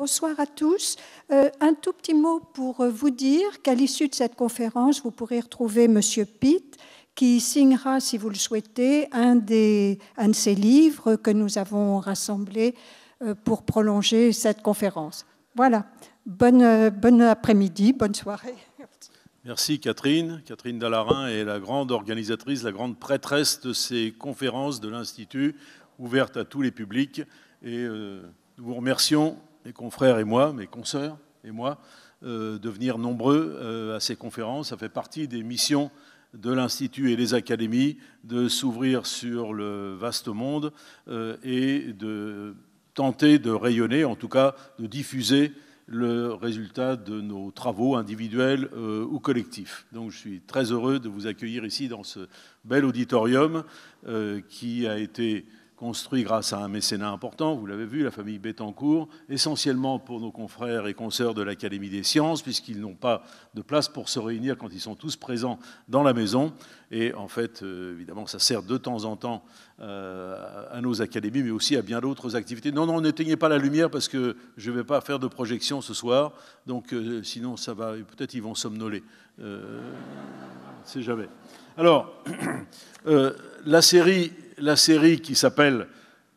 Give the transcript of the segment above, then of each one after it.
Bonsoir à tous. Euh, un tout petit mot pour euh, vous dire qu'à l'issue de cette conférence, vous pourrez retrouver M. Pitt qui signera, si vous le souhaitez, un, des, un de ses livres que nous avons rassemblés euh, pour prolonger cette conférence. Voilà. Bonne, bonne après-midi, bonne soirée. Merci Catherine. Catherine Dallarin est la grande organisatrice, la grande prêtresse de ces conférences de l'Institut, ouvertes à tous les publics. Et nous vous remercions mes confrères et moi, mes consoeurs et moi, euh, de venir nombreux euh, à ces conférences. Ça fait partie des missions de l'Institut et des académies de s'ouvrir sur le vaste monde euh, et de tenter de rayonner, en tout cas de diffuser le résultat de nos travaux individuels ou collectifs. Donc je suis très heureux de vous accueillir ici dans ce bel auditorium qui a été construit grâce à un mécénat important, vous l'avez vu, la famille Bettencourt, essentiellement pour nos confrères et consoeurs de l'Académie des sciences, puisqu'ils n'ont pas de place pour se réunir quand ils sont tous présents dans la maison. Et en fait, euh, évidemment, ça sert de temps en temps euh, à nos académies, mais aussi à bien d'autres activités. Non, non, n'éteignez pas la lumière parce que je ne vais pas faire de projection ce soir, donc euh, sinon ça va, peut-être ils vont somnoler. jamais. Alors, la série la série qui s'appelle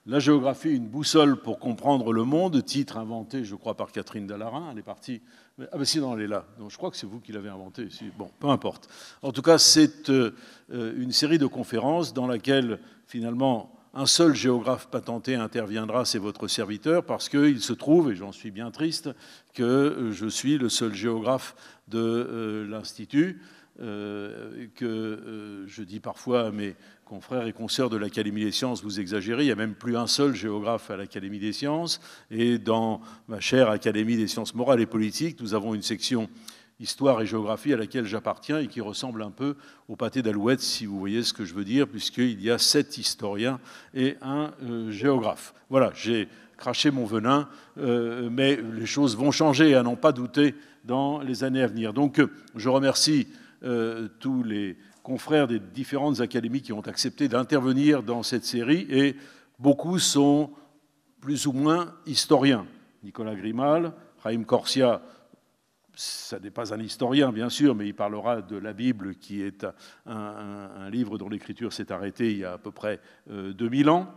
La géographie, une boussole pour comprendre le monde, titre inventé, je crois, par Catherine Dallarin. Elle est partie. Ah ben si, non, elle est là. Donc, je crois que c'est vous qui l'avez inventée. Bon, peu importe. En tout cas, c'est euh, une série de conférences dans laquelle, finalement, un seul géographe patenté interviendra, c'est votre serviteur, parce qu'il se trouve, et j'en suis bien triste, que euh, je suis le seul géographe de euh, l'Institut, que je dis parfois à confrères et consoeurs de l'Académie des sciences, vous exagérez, il n'y a même plus un seul géographe à l'Académie des sciences. Et dans ma chère Académie des sciences morales et politiques, nous avons une section histoire et géographie à laquelle j'appartiens et qui ressemble un peu au pâté d'alouette, si vous voyez ce que je veux dire, puisqu'il y a sept historiens et un euh, géographe. Voilà, j'ai craché mon venin, euh, mais les choses vont changer, à n'en pas douter, dans les années à venir. Donc, je remercie euh, tous les confrères des différentes académies qui ont accepté d'intervenir dans cette série, et beaucoup sont plus ou moins historiens. Nicolas Grimal, Raïm Corsia, ça n'est pas un historien, bien sûr, mais il parlera de la Bible, qui est un, livre dont l'écriture s'est arrêtée il y a à peu près 2000 euh, ans.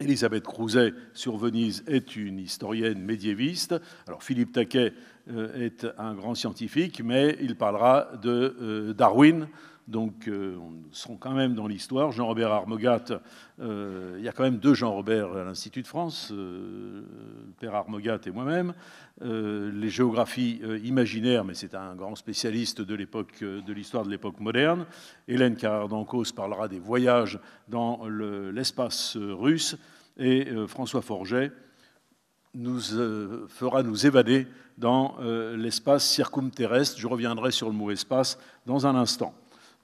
Elisabeth Crouzet sur Venise est une historienne médiéviste. Alors Philippe Taquet euh, est un grand scientifique, mais il parlera de euh, Darwin, donc, euh, nous serons quand même dans l'histoire. Jean-Robert Armogat, euh, il y a quand même deux Jean-Robert à l'Institut de France, euh, le père Armogat et moi-même. les géographies imaginaires, mais c'est un grand spécialiste de de l'histoire de l'époque moderne. Hélène Cardencos parlera des voyages dans l'espace russe. Et François Forget nous fera nous évader dans l'espace circumterrestre. Je reviendrai sur le mot espace dans un instant.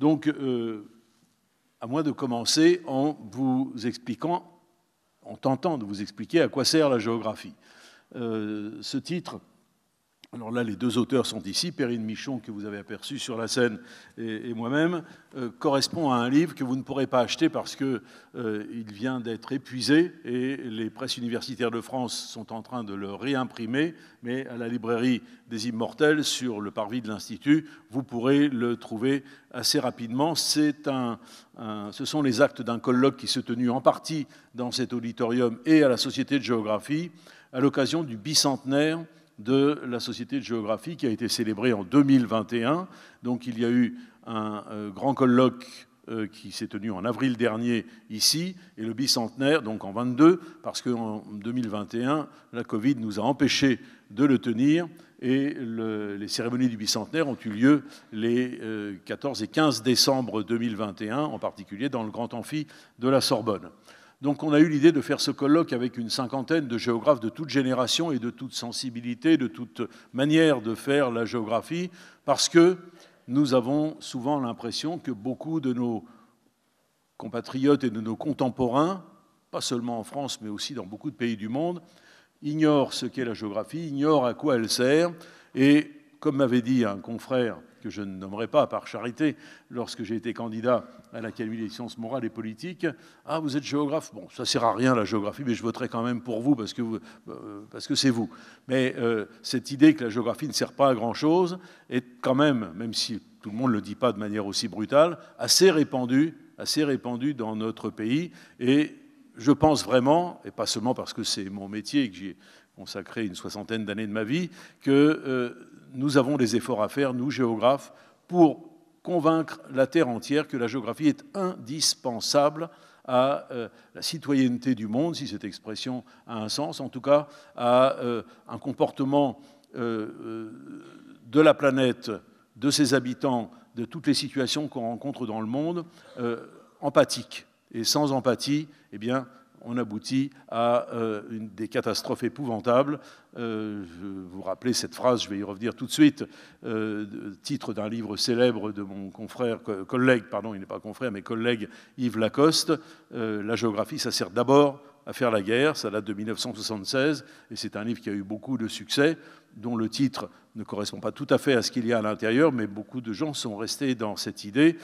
Donc, euh, à moi de commencer en vous expliquant, en tentant de vous expliquer à quoi sert la géographie. Euh, ce titre alors là, les deux auteurs sont ici. Perrine Michon, que vous avez aperçu sur la scène, et, moi-même, euh, correspond à un livre que vous ne pourrez pas acheter parce qu'il euh, il vient d'être épuisé et les presses universitaires de France sont en train de le réimprimer. Mais à la librairie des Immortels, sur le parvis de l'Institut, vous pourrez le trouver assez rapidement. C'est ce sont les actes d'un colloque qui s'est tenu en partie dans cet auditorium et à la Société de géographie à l'occasion du bicentenaire de la Société de géographie qui a été célébrée en 2021. Donc il y a eu un euh, grand colloque euh, qui s'est tenu en avril dernier ici, et le bicentenaire, donc en 22, parce qu'en 2021, la Covid nous a empêchés de le tenir, et les cérémonies du bicentenaire ont eu lieu les 14 euh, et 15 décembre 2021, en particulier dans le grand amphi de la Sorbonne. Donc on a eu l'idée de faire ce colloque avec une cinquantaine de géographes de toute génération et de toute sensibilité, de toute manière de faire la géographie, parce que nous avons souvent l'impression que beaucoup de nos compatriotes et de nos contemporains, pas seulement en France, mais aussi dans beaucoup de pays du monde, ignorent ce qu'est la géographie, ignorent à quoi elle sert, et comme m'avait dit un confrère que je ne nommerai pas par charité lorsque j'ai été candidat à l'Académie des sciences morales et politiques, ah, vous êtes géographe, bon, ça sert à rien la géographie, mais je voterai quand même pour vous parce que, euh, parce que c'est vous. Mais euh, cette idée que la géographie ne sert pas à grand-chose est quand même, même si tout le monde ne le dit pas de manière aussi brutale, assez répandue assez répandu dans notre pays. Et je pense vraiment, et pas seulement parce que c'est mon métier et que j'y ai consacré une soixantaine d'années de ma vie, que euh, nous avons des efforts à faire, nous, géographes, pour convaincre la Terre entière que la géographie est indispensable à euh, la citoyenneté du monde, si cette expression a un sens, en tout cas à euh, un comportement euh, de la planète, de ses habitants, de toutes les situations qu'on rencontre dans le monde, empathique. Et sans empathie, eh bien, on aboutit à euh, des catastrophes épouvantables. Euh, vous rappelez cette phrase, je vais y revenir tout de suite, euh, titre d'un livre célèbre de mon confrère, collègue, pardon, il n'est pas confrère, mais collègue Yves Lacoste, La géographie, ça sert d'abord à faire la guerre, ça date de 1976, et c'est un livre qui a eu beaucoup de succès, dont le titre ne correspond pas tout à fait à ce qu'il y a à l'intérieur, mais beaucoup de gens sont restés dans cette idée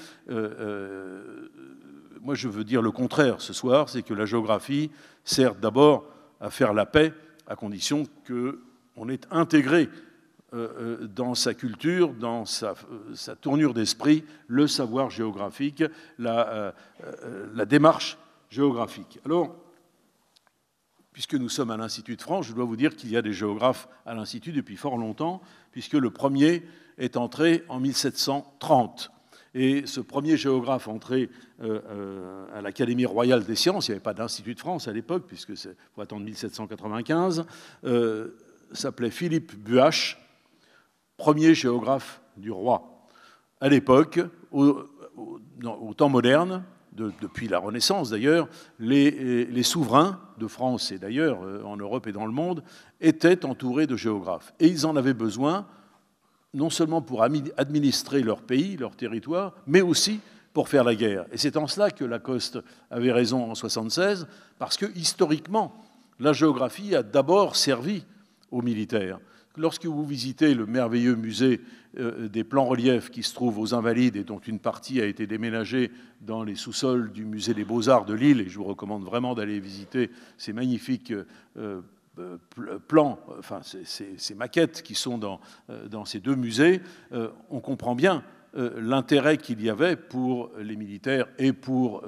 moi, je veux dire le contraire ce soir, c'est que la géographie sert d'abord à faire la paix, à condition qu'on ait intégré euh, euh, dans sa culture, dans euh, sa, tournure d'esprit, le savoir géographique, la, la, démarche géographique. Alors, puisque nous sommes à l'Institut de France, je dois vous dire qu'il y a des géographes à l'Institut depuis fort longtemps, puisque le premier est entré en 1730. Et ce premier géographe entré euh, euh, à l'Académie royale des sciences, il n'y avait pas d'Institut de France à l'époque, puisque c'est faut attendre 1795, euh, s'appelait Philippe Buache, premier géographe du roi. À l'époque, au, temps moderne, depuis la Renaissance d'ailleurs, les, souverains de France et d'ailleurs en Europe et dans le monde étaient entourés de géographes. Et ils en avaient besoin non seulement pour administrer leur pays, leur territoire, mais aussi pour faire la guerre. Et c'est en cela que Lacoste avait raison en 1976, parce que historiquement, la géographie a d'abord servi aux militaires. Lorsque vous visitez le merveilleux musée euh, des plans-reliefs qui se trouve aux Invalides et dont une partie a été déménagée dans les sous-sols du musée des Beaux-Arts de Lille, et je vous recommande vraiment d'aller visiter ces magnifiques euh, euh, euh, euh, plans, enfin ces, maquettes qui sont dans, euh, dans ces deux musées, on comprend bien l'intérêt qu'il y avait pour les militaires et pour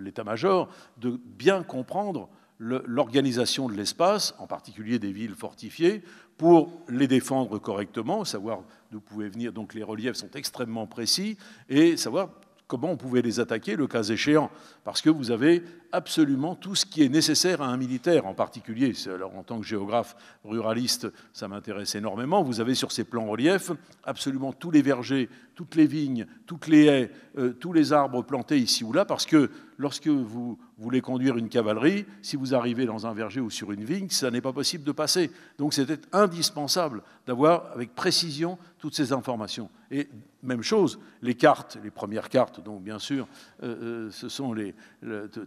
l'état-major de bien comprendre l'organisation de l'espace, en particulier des villes fortifiées, pour les défendre correctement, savoir d'où pouvaient venir. Donc les reliefs sont extrêmement précis et savoir comment on pouvait les attaquer le cas échéant, parce que vous avez absolument tout ce qui est nécessaire à un militaire en particulier. Alors en tant que géographe ruraliste, ça m'intéresse énormément. Vous avez sur ces plans reliefs absolument tous les vergers, toutes les vignes, toutes les haies, euh, tous les arbres plantés ici ou là, parce que lorsque vous voulez conduire une cavalerie, si vous arrivez dans un verger ou sur une vigne, ça n'est pas possible de passer. Donc c'était indispensable d'avoir avec précision toutes ces informations. Et même chose, les cartes, les premières cartes, donc bien sûr, euh, euh, ce sont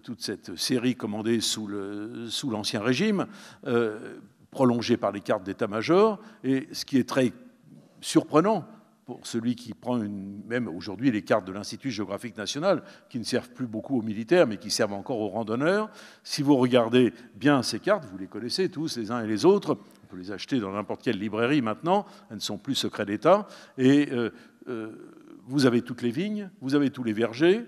toutes ces cette série commandée sous l'Ancien Régime, euh, prolongée par les cartes d'état-major. Et ce qui est très surprenant pour celui qui prend même aujourd'hui les cartes de l'Institut géographique national, qui ne servent plus beaucoup aux militaires, mais qui servent encore aux randonneurs, si vous regardez bien ces cartes, vous les connaissez tous les uns et les autres, on peut les acheter dans n'importe quelle librairie maintenant, elles ne sont plus secrets d'État, et euh, euh, vous avez toutes les vignes, vous avez tous les vergers,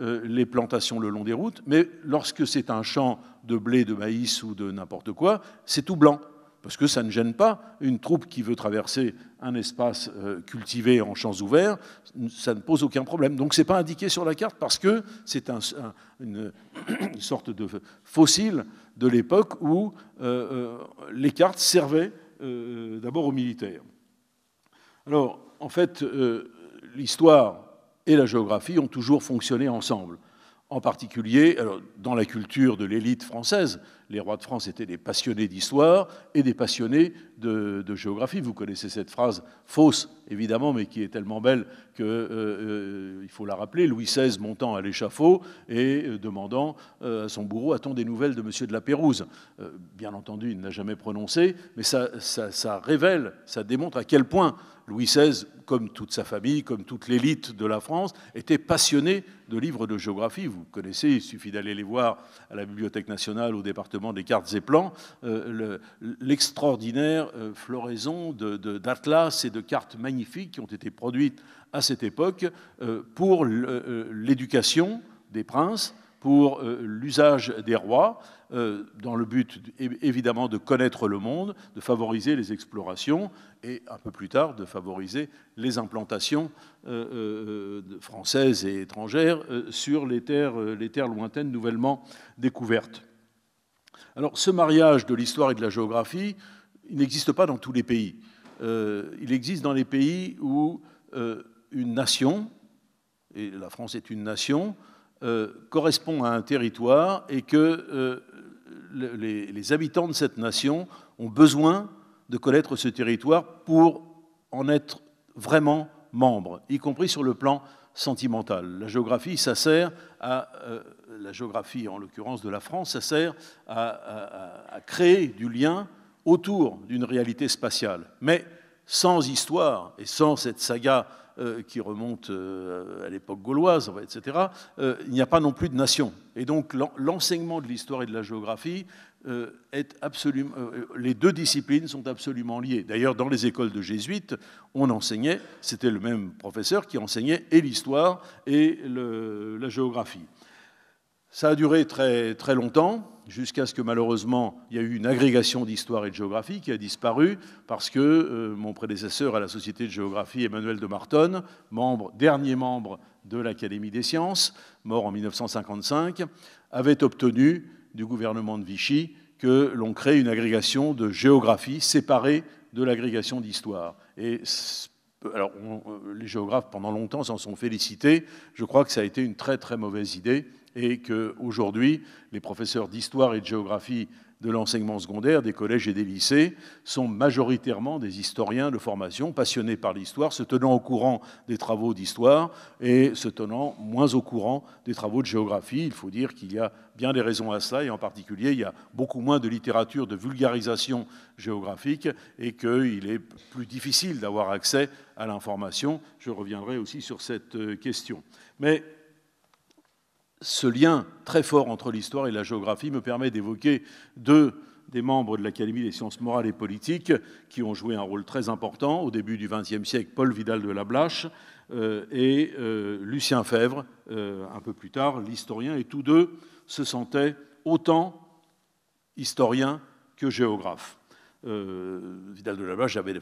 euh, les plantations le long des routes, mais lorsque c'est un champ de blé, de maïs ou de n'importe quoi, c'est tout blanc, parce que ça ne gêne pas une troupe qui veut traverser un espace euh, cultivé en champs ouverts, ça ne pose aucun problème. Donc ce n'est pas indiqué sur la carte parce que c'est une, sorte de fossile de l'époque où euh, les cartes servaient d'abord aux militaires. Alors en fait, l'histoire et la géographie ont toujours fonctionné ensemble. En particulier, dans la culture de l'élite française, les rois de France étaient des passionnés d'histoire et des passionnés de, géographie. Vous connaissez cette phrase fausse, évidemment, mais qui est tellement belle qu'il euh, euh, faut la rappeler. Louis XVI montant à l'échafaud et euh, demandant à son bourreau A-t-on des nouvelles de Monsieur de la Pérouse Bien entendu, il n'a jamais prononcé, mais ça, ça révèle, ça démontre à quel point Louis XVI, comme toute sa famille, comme toute l'élite de la France, était passionné de livres de géographie. Vous connaissez, il suffit d'aller les voir à la Bibliothèque nationale, au département des cartes et plans, euh, l'extraordinaire euh, floraison d'atlas et de cartes magnifiques qui ont été produites à cette époque euh, pour l'éducation des princes pour euh, l'usage des rois, euh, dans le but évidemment de connaître le monde, de favoriser les explorations et un peu plus tard de favoriser les implantations euh, françaises et étrangères sur les terres, lointaines nouvellement découvertes. Alors ce mariage de l'histoire et de la géographie, il n'existe pas dans tous les pays. il existe dans les pays où une nation, et la France est une nation, euh, correspond à un territoire et que euh, les, habitants de cette nation ont besoin de connaître ce territoire pour en être vraiment membres, y compris sur le plan sentimental. La géographie, ça sert à, euh, la géographie en l'occurrence de la France, ça sert à créer du lien autour d'une réalité spatiale. Mais sans histoire et sans cette saga euh, qui remonte euh, à l'époque gauloise, etc., euh, il n'y a pas non plus de nation. Et donc l'enseignement de l'histoire et de la géographie est absolument... les deux disciplines sont absolument liées. D'ailleurs, dans les écoles de jésuites, on enseignait, c'était le même professeur qui enseignait et l'histoire et la géographie. Ça a duré très, très longtemps, jusqu'à ce que malheureusement, il y a eu une agrégation d'histoire et de géographie qui a disparu, parce que euh, mon prédécesseur à la Société de géographie, Emmanuel de Marton, membre, dernier membre de l'Académie des sciences, mort en 1955, avait obtenu du gouvernement de Vichy que l'on crée une agrégation de géographie séparée de l'agrégation d'histoire. Et alors, euh, les géographes, pendant longtemps, s'en sont félicités. Je crois que ça a été une très très mauvaise idée et qu'aujourd'hui, les professeurs d'histoire et de géographie de l'enseignement secondaire, des collèges et des lycées, sont majoritairement des historiens de formation passionnés par l'histoire, se tenant au courant des travaux d'histoire et se tenant moins au courant des travaux de géographie. Il faut dire qu'il y a bien des raisons à cela, et en particulier, il y a beaucoup moins de littérature de vulgarisation géographique et qu'il est plus difficile d'avoir accès à l'information. Je reviendrai aussi sur cette euh, question. Mais ce lien très fort entre l'histoire et la géographie me permet d'évoquer deux des membres de l'Académie des sciences morales et politiques qui ont joué un rôle très important au début du XXe siècle, Paul Vidal de la Blache euh, et euh, Lucien Fèvre, euh, un peu plus tard, l'historien, et tous deux se sentaient autant historiens que géographes. Vidal de la Blache avait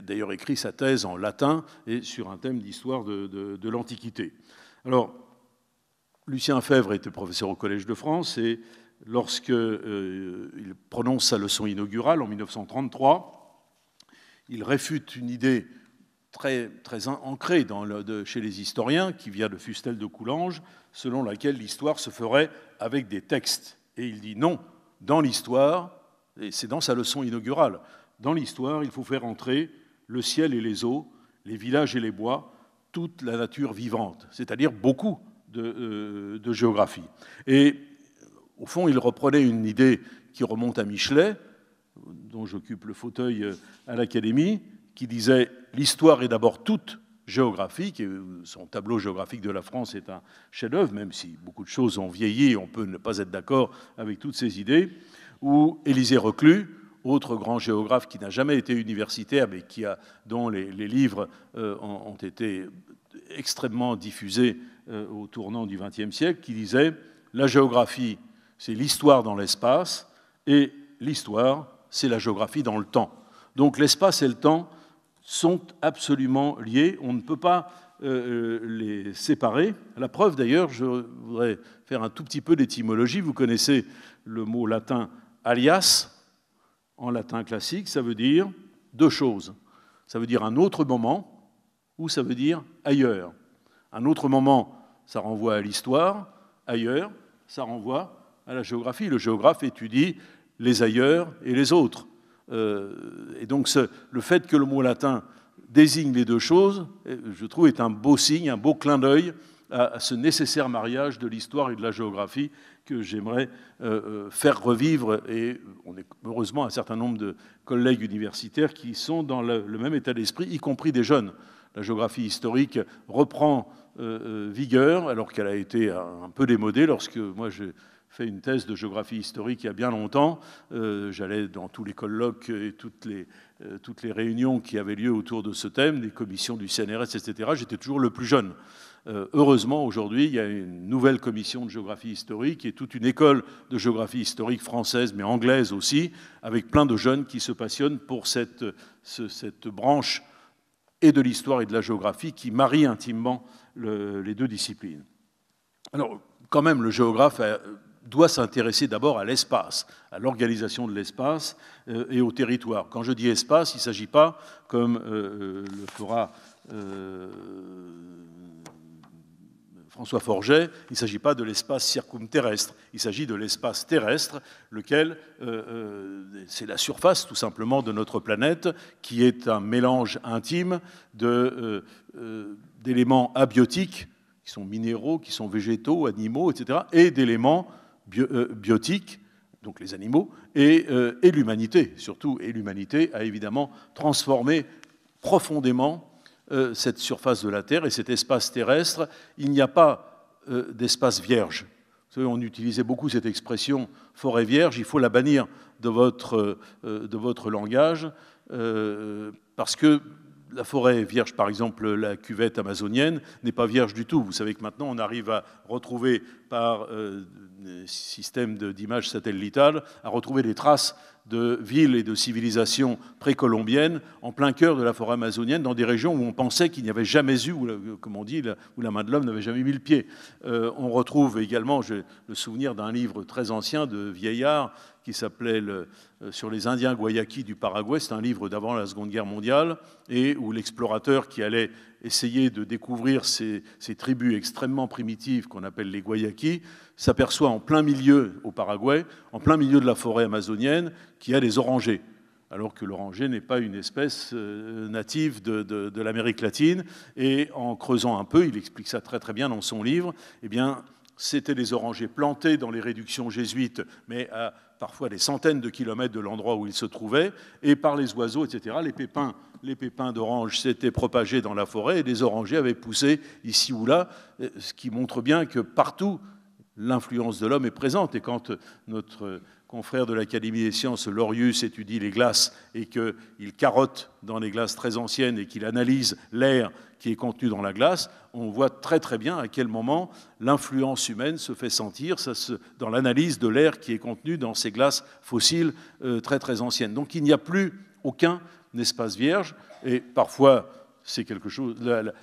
d'ailleurs écrit sa thèse en latin et sur un thème d'histoire de, de l'Antiquité. Alors, Lucien Fèvre était professeur au Collège de France et lorsqu'il euh, il prononce sa leçon inaugurale en 1933, il réfute une idée très, très ancrée chez les historiens qui vient de Fustel de Coulanges, selon laquelle l'histoire se ferait avec des textes. Et il dit non, dans l'histoire, et c'est dans sa leçon inaugurale, dans l'histoire, il faut faire entrer le ciel et les eaux, les villages et les bois, toute la nature vivante, c'est-à-dire beaucoup, de, euh, de géographie. Et au fond, il reprenait une idée qui remonte à Michelet, dont j'occupe le fauteuil euh, à l'Académie, qui disait l'histoire est d'abord toute géographique, et euh, son tableau géographique de la France est un chef-d'œuvre, même si beaucoup de choses ont vieilli, on peut ne pas être d'accord avec toutes ces idées, ou Élisée Reclus, autre grand géographe qui n'a jamais été universitaire, mais qui a, dont les, livres ont, ont, été extrêmement diffusés euh, au tournant du XXe siècle, qui disait La géographie, c'est l'histoire dans l'espace, et l'histoire, c'est la géographie dans le temps. Donc l'espace et le temps sont absolument liés, on ne peut pas euh, euh, les séparer. La preuve d'ailleurs, je voudrais faire un tout petit peu d'étymologie, vous connaissez le mot latin alias, en latin classique, ça veut dire deux choses. Ça veut dire un autre moment ou ça veut dire ailleurs un autre moment, ça renvoie à l'histoire, ailleurs, ça renvoie à la géographie. Le géographe étudie les ailleurs et les autres. Euh, et donc le fait que le mot latin désigne les deux choses, euh, je trouve, est un beau signe, un beau clin d'œil à, ce nécessaire mariage de l'histoire et de la géographie que j'aimerais euh, faire revivre. Et on est heureusement un certain nombre de collègues universitaires qui sont dans le même état d'esprit, y compris des jeunes. La géographie historique reprend euh, euh, vigueur, alors qu'elle a été un peu démodée lorsque moi j'ai fait une thèse de géographie historique il y a bien longtemps. Euh, j'allais dans tous les colloques et toutes les, toutes les réunions qui avaient lieu autour de ce thème, des commissions du CNRS, etc. J'étais toujours le plus jeune. heureusement, aujourd'hui, il y a une nouvelle commission de géographie historique et toute une école de géographie historique française, mais anglaise aussi, avec plein de jeunes qui se passionnent pour cette, cette branche et de l'histoire et de la géographie qui marient intimement les deux disciplines. Alors, quand même, le géographe euh, doit s'intéresser d'abord à l'espace, à l'organisation de l'espace euh, et au territoire. Quand je dis espace, il ne s'agit pas, comme euh, le fera François Forget, il ne s'agit pas de l'espace circumterrestre, il s'agit de l'espace terrestre, lequel, euh, euh, c'est la surface tout simplement de notre planète, qui est un mélange intime euh, d'éléments abiotiques, qui sont minéraux, qui sont végétaux, animaux, etc., et d'éléments biotiques, donc les animaux, et l'humanité, surtout. Et l'humanité a évidemment transformé profondément euh, cette surface de la Terre et cet espace terrestre, il n'y a pas euh, d'espace vierge. on utilisait beaucoup cette expression forêt vierge, il faut la bannir de votre, euh, de votre langage, parce que la forêt vierge, par exemple la cuvette amazonienne, n'est pas vierge du tout. Vous savez que maintenant on arrive à retrouver par des systèmes d'images satellitales, à retrouver des traces de villes et de civilisations précolombiennes en plein cœur de la forêt amazonienne, dans des régions où on pensait qu'il n'y avait jamais eu, où, comme on dit, où la main de l'homme n'avait jamais mis le pied. Euh, on retrouve également, j'ai le souvenir d'un livre très ancien de Vieillard qui s'appelait euh, Sur les Indiens Guayaqui du Paraguay, c'est un livre d'avant la Seconde Guerre mondiale, et où l'explorateur qui allait essayer de découvrir ces, tribus extrêmement primitives qu'on appelle les Guayaki, s'aperçoit en plein milieu au Paraguay, en plein milieu de la forêt amazonienne, qu'il y a des orangers alors que l'oranger n'est pas une espèce euh, native de, l'Amérique latine. Et en creusant un peu, il explique ça très très bien dans son livre, eh bien, c'était les orangers plantés dans les réductions jésuites, mais à parfois des centaines de kilomètres de l'endroit où ils se trouvaient, et par les oiseaux, etc. Les pépins, les pépins d'orange s'étaient propagés dans la forêt, et des orangers avaient poussé ici ou là, euh, ce qui montre bien que partout, l'influence de l'homme est présente. Et quand notre frère de l'Académie des sciences, Lorius, étudie les glaces et qu'il carotte dans les glaces très anciennes et qu'il analyse l'air qui est contenu dans la glace, on voit très très bien à quel moment l'influence humaine se fait sentir dans l'analyse de l'air qui est contenu dans ces glaces fossiles euh, très très anciennes. Donc il n'y a plus aucun espace vierge et parfois c'est quelque chose,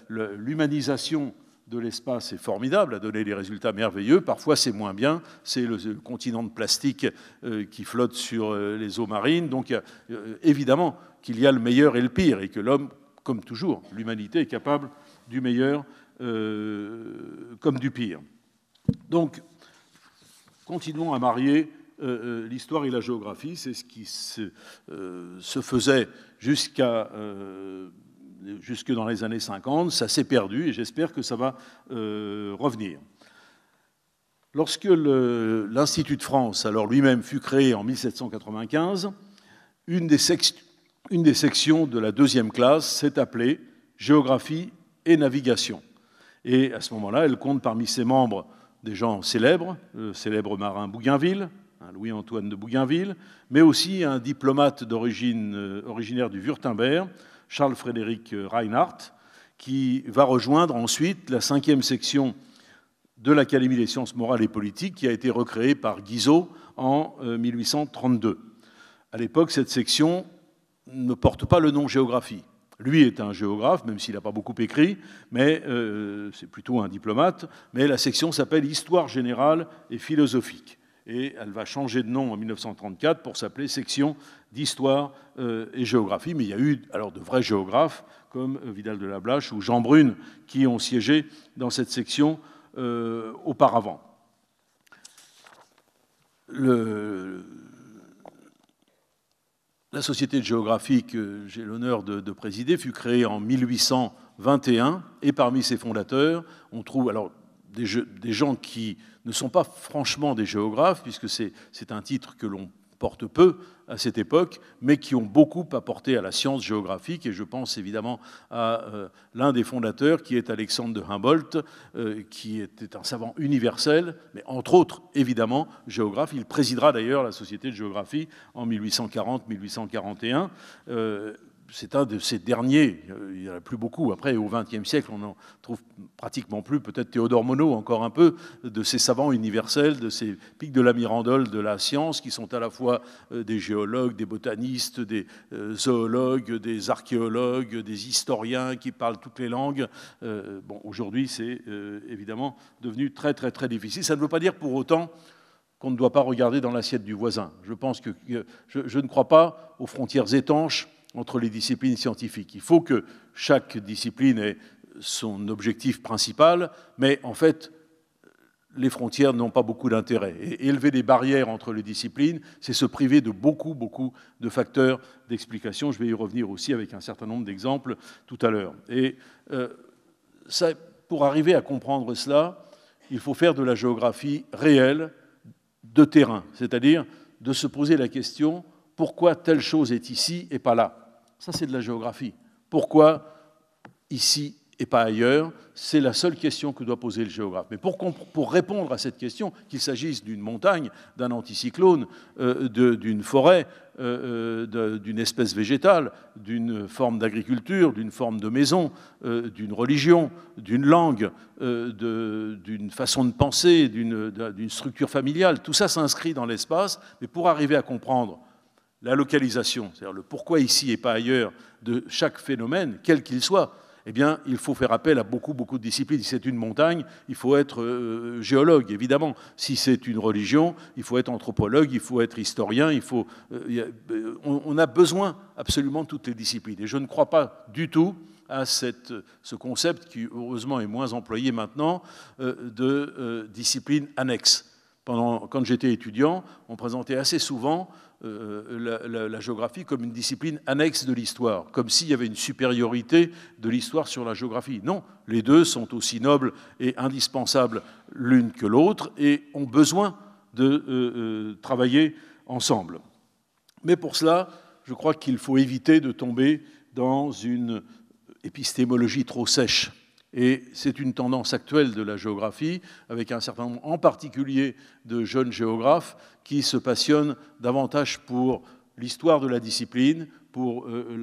l'humanisation de l'espace est formidable, a donné des résultats merveilleux. Parfois, c'est moins bien. C'est le, continent de plastique euh, qui flotte sur euh, les eaux marines. Donc, euh, évidemment qu'il y a le meilleur et le pire, et que l'homme, comme toujours, l'humanité est capable du meilleur comme du pire. Donc, continuons à marier l'histoire et la géographie. C'est ce qui se faisait jusqu'à jusque dans les années 50. Ça s'est perdu et j'espère que ça va euh, revenir. Lorsque l'Institut de France, alors lui-même, fut créé en 1795, une des, une des sections de la deuxième classe s'est appelée Géographie et Navigation. Et à ce moment-là, elle compte parmi ses membres des gens célèbres, le célèbre marin Bougainville, hein, Louis-Antoine de Bougainville, mais aussi un diplomate d'origine euh, originaire du Wurtemberg, Charles-Frédéric euh, Reinhardt, qui va rejoindre ensuite la cinquième section de l'Académie des sciences morales et politiques, qui a été recréée par Guizot en 1832. Euh, à l'époque, cette section ne porte pas le nom géographie. Lui est un géographe, même s'il n'a pas beaucoup écrit, mais euh, c'est plutôt un diplomate. Mais la section s'appelle Histoire générale et philosophique. Et elle va changer de nom en 1934 pour s'appeler Section d'histoire euh, et géographie, mais il y a eu alors de vrais géographes comme euh, Vidal de la Blache ou Jean Brune qui ont siégé dans cette section euh, auparavant. la Société de Géographie que j'ai l'honneur de, présider fut créée en 1821 et parmi ses fondateurs, on trouve alors des gens qui ne sont pas franchement des géographes, puisque c'est un titre que l'on portent peu à cette époque, mais qui ont beaucoup apporté à la science géographique. Et je pense évidemment à euh, l'un des fondateurs, qui est Alexandre de Humboldt, euh, qui était un savant universel, mais entre autres, évidemment, géographe. Il présidera d'ailleurs la Société de géographie en 1840-1841 c'est un de ces derniers, euh, il n'y en a plus beaucoup. Après, au XXe siècle, on n'en trouve pratiquement plus, peut-être Théodore Monod encore un peu, de ces savants universels, de ces pics de la Mirandole de la science, qui sont à la fois euh, des géologues, des botanistes, des euh, zoologues, des archéologues, des historiens qui parlent toutes les langues. bon, aujourd'hui, c'est évidemment devenu très, très, très difficile. Ça ne veut pas dire pour autant qu'on ne doit pas regarder dans l'assiette du voisin. Je pense que je ne crois pas aux frontières étanches entre les disciplines scientifiques. Il faut que chaque discipline ait son objectif principal, mais en fait, les frontières n'ont pas beaucoup d'intérêt. élever des barrières entre les disciplines, c'est se priver de beaucoup, beaucoup de facteurs d'explication. Je vais y revenir aussi avec un certain nombre d'exemples tout à l'heure. Et euh, pour arriver à comprendre cela, il faut faire de la géographie réelle de terrain, c'est-à-dire de se poser la question pourquoi telle chose est ici et pas là ça, c'est de la géographie. Pourquoi ici et pas ailleurs C'est la seule question que doit poser le géographe. Mais pour, répondre à cette question, qu'il s'agisse d'une montagne, d'un anticyclone, euh, d'une forêt, euh, euh, d'une espèce végétale, d'une forme d'agriculture, d'une forme de maison, d'une religion, d'une langue, d'une façon de penser, d'une structure familiale, tout ça s'inscrit dans l'espace. Mais pour arriver à comprendre la localisation, c'est-à-dire le pourquoi ici et pas ailleurs de chaque phénomène, quel qu'il soit, eh bien, il faut faire appel à beaucoup, beaucoup de disciplines. Si c'est une montagne, il faut être euh, géologue, évidemment. Si c'est une religion, il faut être anthropologue, il faut être historien, il faut, euh, euh, on, a besoin absolument de toutes les disciplines. Et je ne crois pas du tout à cette, ce concept qui, heureusement, est moins employé maintenant, de discipline annexe. Pendant, quand j'étais étudiant, on présentait assez souvent euh, la, géographie comme une discipline annexe de l'histoire, comme s'il y avait une supériorité de l'histoire sur la géographie. Non, les deux sont aussi nobles et indispensables l'une que l'autre et ont besoin de euh, euh, travailler ensemble. Mais pour cela, je crois qu'il faut éviter de tomber dans une épistémologie trop sèche et c'est une tendance actuelle de la géographie, avec un certain nombre en particulier de jeunes géographes qui se passionnent davantage pour l'histoire de la discipline, pour euh,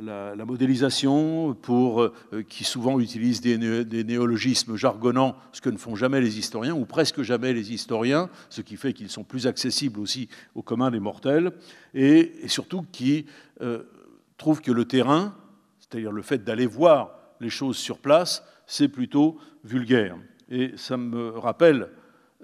la, modélisation, pour, euh, euh, qui souvent utilisent des, néologismes jargonnants, ce que ne font jamais les historiens, ou presque jamais les historiens, ce qui fait qu'ils sont plus accessibles aussi au commun des mortels, et, surtout qui trouvent que le terrain, c'est-à-dire le fait d'aller voir les choses sur place, c'est plutôt vulgaire. Et ça me rappelle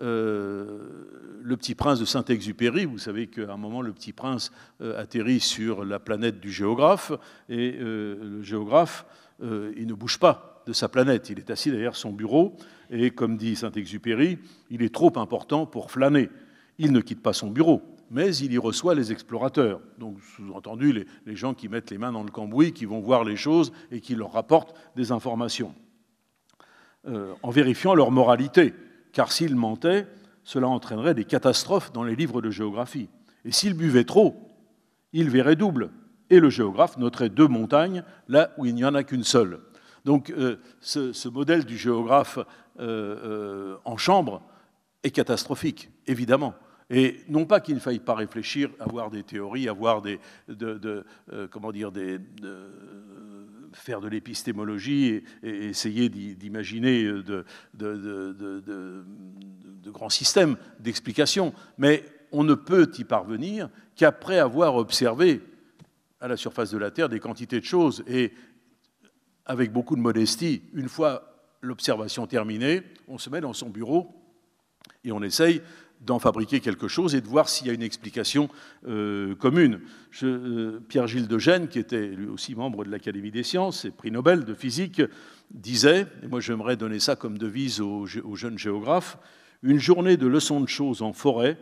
euh, le petit prince de Saint-Exupéry. Vous savez qu'à un moment, le petit prince euh, atterrit sur la planète du géographe, et euh, le géographe, il ne bouge pas de sa planète. Il est assis derrière son bureau, et comme dit Saint-Exupéry, il est trop important pour flâner. Il ne quitte pas son bureau, mais il y reçoit les explorateurs. Donc, sous-entendu, les, gens qui mettent les mains dans le cambouis, qui vont voir les choses et qui leur rapportent des informations, euh, en vérifiant leur moralité. Car s'ils mentaient, cela entraînerait des catastrophes dans les livres de géographie. Et s'ils buvaient trop, ils verraient double. Et le géographe noterait deux montagnes là où il n'y en a qu'une seule. Donc, euh, ce, modèle du géographe euh, en chambre est catastrophique, évidemment. Et non pas qu'il ne faille pas réfléchir, avoir des théories, avoir des, euh, comment dire, faire de l'épistémologie et, essayer d'imaginer euh, de, de grands systèmes d'explication, mais on ne peut y parvenir qu'après avoir observé à la surface de la Terre des quantités de choses et avec beaucoup de modestie, une fois l'observation terminée, on se met dans son bureau et on essaye d'en fabriquer quelque chose et de voir s'il y a une explication euh, commune. Euh, Pierre-Gilles de Gênes, qui était lui aussi membre de l'Académie des sciences et prix Nobel de physique, disait, et moi j'aimerais donner ça comme devise aux, jeunes géographes, une journée de leçons de choses en forêt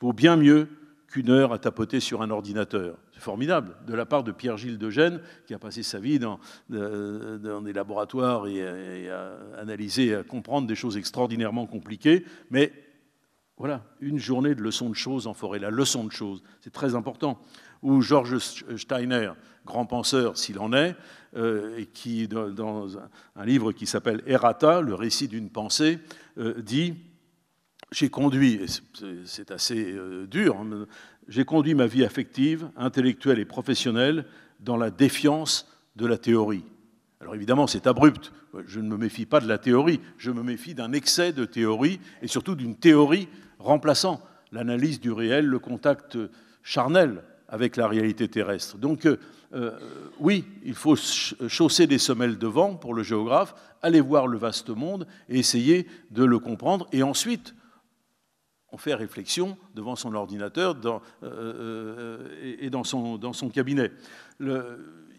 vaut bien mieux qu'une heure à tapoter sur un ordinateur. C'est formidable, de la part de Pierre-Gilles de Gênes, qui a passé sa vie euh, dans, des laboratoires et à, et à analyser, et à comprendre des choses extraordinairement compliquées, mais voilà, une journée de leçons de choses en forêt, la leçon de choses, c'est très important. Ou Georges euh, Steiner, grand penseur s'il en est, euh, et qui, dans un livre qui s'appelle Errata, le récit d'une pensée, euh, dit J'ai conduit, c'est assez dur, hein, j'ai conduit ma vie affective, intellectuelle et professionnelle dans la défiance de la théorie. Alors évidemment, c'est abrupt. Je ne me méfie pas de la théorie, je me méfie d'un excès de théorie et surtout d'une théorie remplaçant l'analyse du réel, le contact charnel avec la réalité terrestre. Donc euh, euh, oui, il faut chausser des semelles devant pour le géographe, aller voir le vaste monde et essayer de le comprendre, et ensuite on fait réflexion devant son ordinateur euh, et dans son, cabinet. il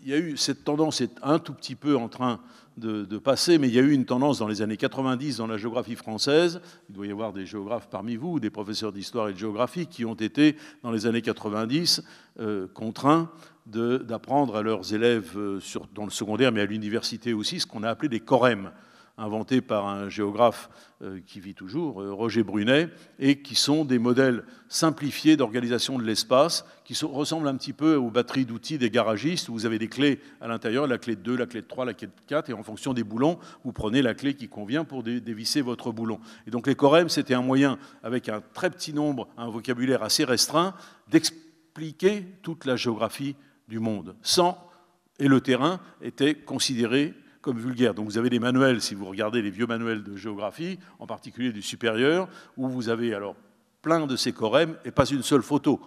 y a eu cette tendance est un tout petit peu en train de, passer, mais il y a eu une tendance dans les années 90 dans la géographie française, il doit y avoir des géographes parmi vous, des professeurs d'histoire et de géographie, qui ont été, dans les années 90, euh, contraints d'apprendre à leurs élèves euh, dans le secondaire, mais à l'université aussi, ce qu'on a appelé des corèmes inventés par un géographe euh, qui vit toujours, euh, Roger Brunet, et qui sont des modèles simplifiés d'organisation de l'espace, qui ressemblent un petit peu aux batteries d'outils des garagistes, où vous avez des clés à l'intérieur, la clé de 2, la clé de 3, la clé de 4, et en fonction des boulons, vous prenez la clé qui convient pour dévisser votre boulon. Et donc les corèmes, c'était un moyen, avec un très petit nombre, un vocabulaire assez restreint, d'expliquer toute la géographie du monde, sans, et le terrain était considéré vulgaire. Donc vous avez des manuels, si vous regardez les vieux manuels de géographie, en particulier du supérieur, où vous avez alors plein de ces corèmes et pas une seule photo.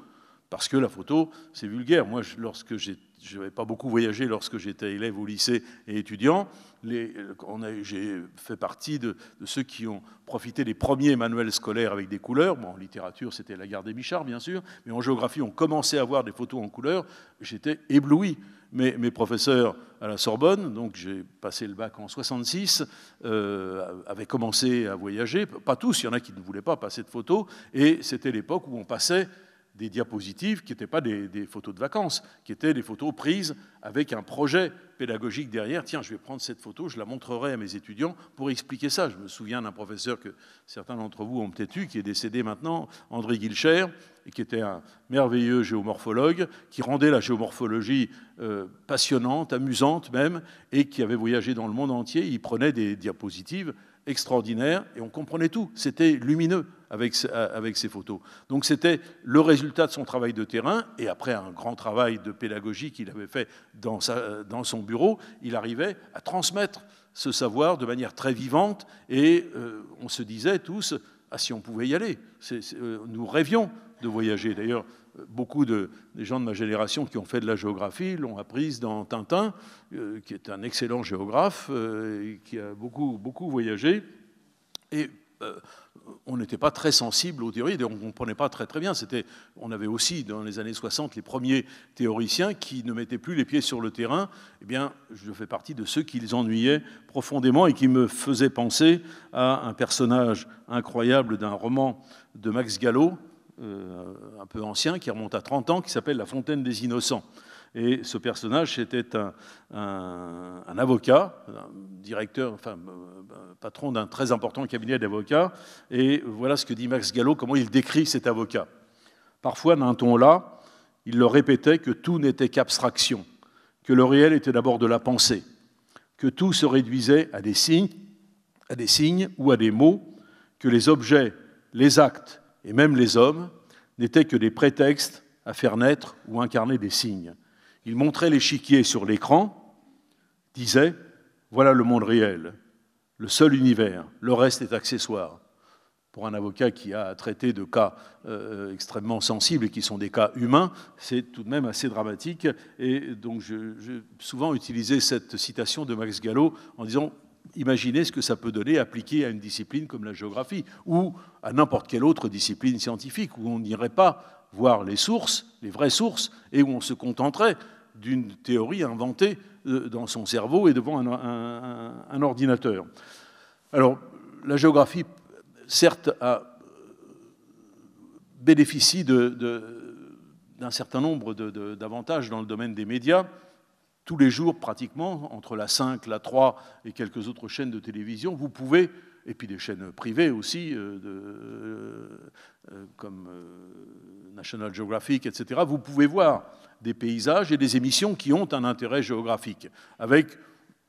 Parce que la photo, c'est vulgaire. Moi, lorsque j'ai je n'avais pas beaucoup voyagé lorsque j'étais élève au lycée et étudiant. J'ai fait partie de, ceux qui ont profité des premiers manuels scolaires avec des couleurs. Bon, en littérature, c'était la gare des Bichards bien sûr, mais en géographie, on commençait à voir des photos en couleur. J'étais ébloui mes, mes professeurs à la Sorbonne, donc j'ai passé le bac en 66, euh, avaient commencé à voyager, pas tous, il y en a qui ne voulaient pas passer de photos, et c'était l'époque où on passait des diapositives qui n'étaient pas des, photos de vacances, qui étaient des photos prises avec un projet pédagogique derrière. Tiens, je vais prendre cette photo, je la montrerai à mes étudiants pour expliquer ça. Je me souviens d'un professeur que certains d'entre vous ont peut-être eu, qui est décédé maintenant, André Guilcher, qui était un merveilleux géomorphologue, qui rendait la géomorphologie euh, passionnante, amusante même, et qui avait voyagé dans le monde entier. Il prenait des diapositives extraordinaire et on comprenait tout. C'était lumineux avec, euh, avec ces photos. Donc c'était le résultat de son travail de terrain et après un grand travail de pédagogie qu'il avait fait dans, euh, son bureau, il arrivait à transmettre ce savoir de manière très vivante et euh, on se disait tous, ah si on pouvait y aller, nous rêvions de voyager. D'ailleurs, beaucoup de, des gens de ma génération qui ont fait de la géographie l'ont apprise dans Tintin, euh, qui est un excellent géographe, euh, et qui a beaucoup, voyagé. Et euh, on n'était pas très sensible aux théories, on ne comprenait pas très très bien. on avait aussi dans les années 60 les premiers théoriciens qui ne mettaient plus les pieds sur le terrain. Eh bien, je fais partie de ceux qui les ennuyaient profondément et qui me faisaient penser à un personnage incroyable d'un roman de Max Gallo, euh, un peu ancien qui remonte à 30 ans, qui s'appelle La Fontaine des Innocents. Et ce personnage, c'était un, avocat, un directeur, enfin, patron d'un très important cabinet d'avocats. Et voilà ce que dit Max Gallo, comment il décrit cet avocat. Parfois, d'un ton là, il le répétait que tout n'était qu'abstraction, que le réel était d'abord de la pensée, que tout se réduisait à des signes, à des signes ou à des mots, que les objets, les actes, et même les hommes, n'étaient que des prétextes à faire naître ou incarner des signes. Il montrait l'échiquier sur l'écran, disait Voilà le monde réel, le seul univers, le reste est accessoire. Pour un avocat qui a traité de cas euh, extrêmement sensibles et qui sont des cas humains, c'est tout de même assez dramatique. Et donc, j'ai souvent utilisé cette citation de Max Gallo en disant imaginez ce que ça peut donner appliqué à une discipline comme la géographie ou à n'importe quelle autre discipline scientifique où on n'irait pas voir les sources, les vraies sources, et où on se contenterait d'une théorie inventée euh, dans son cerveau et devant un, ordinateur. Alors, la géographie, certes, a, euh, bénéficie d'un certain nombre d'avantages dans le domaine des médias tous les jours pratiquement, entre la 5, la 3 et quelques autres chaînes de télévision, vous pouvez, et puis des chaînes privées aussi, euh, euh, euh, comme National Geographic, etc., vous pouvez voir des paysages et des émissions qui ont un intérêt géographique, avec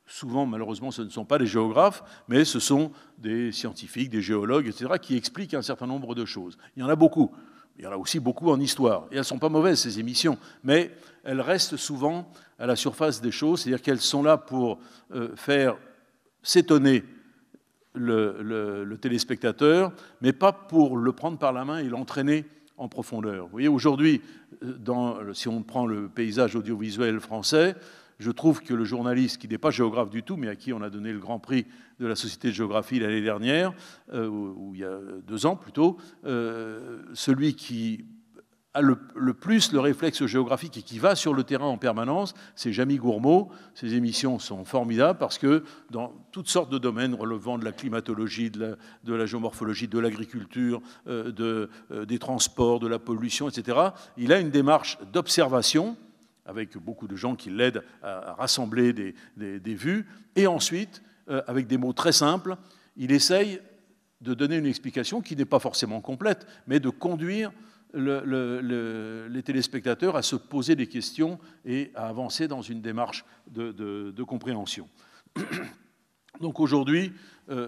souvent, malheureusement, ce ne sont pas des géographes, mais ce sont des scientifiques, des géologues, etc., qui expliquent un certain nombre de choses. Il y en a beaucoup. Il y en a aussi beaucoup en histoire. Et elles ne sont pas mauvaises, ces émissions, mais elles restent souvent à la surface des choses, c'est-à-dire qu'elles sont là pour euh, faire s'étonner le, le, téléspectateur, mais pas pour le prendre par la main et l'entraîner en profondeur. Vous voyez, aujourd'hui, euh, si on prend le paysage audiovisuel français, je trouve que le journaliste, qui n'est pas géographe du tout, mais à qui on a donné le grand prix de la Société de géographie l'année dernière, euh, ou, il y a deux ans plutôt, euh, celui qui a le, plus le réflexe géographique et qui va sur le terrain en permanence, c'est Jamy Gourmaud. Ses émissions sont formidables parce que dans toutes sortes de domaines relevant de la climatologie, de la, géomorphologie, de l'agriculture, euh, des transports, de la pollution, etc., il a une démarche d'observation avec beaucoup de gens qui l'aident à, rassembler des, vues. Et ensuite, euh, avec des mots très simples, il essaye de donner une explication qui n'est pas forcément complète, mais de conduire les téléspectateurs à se poser des questions et à avancer dans une démarche de, compréhension. Donc aujourd'hui, euh,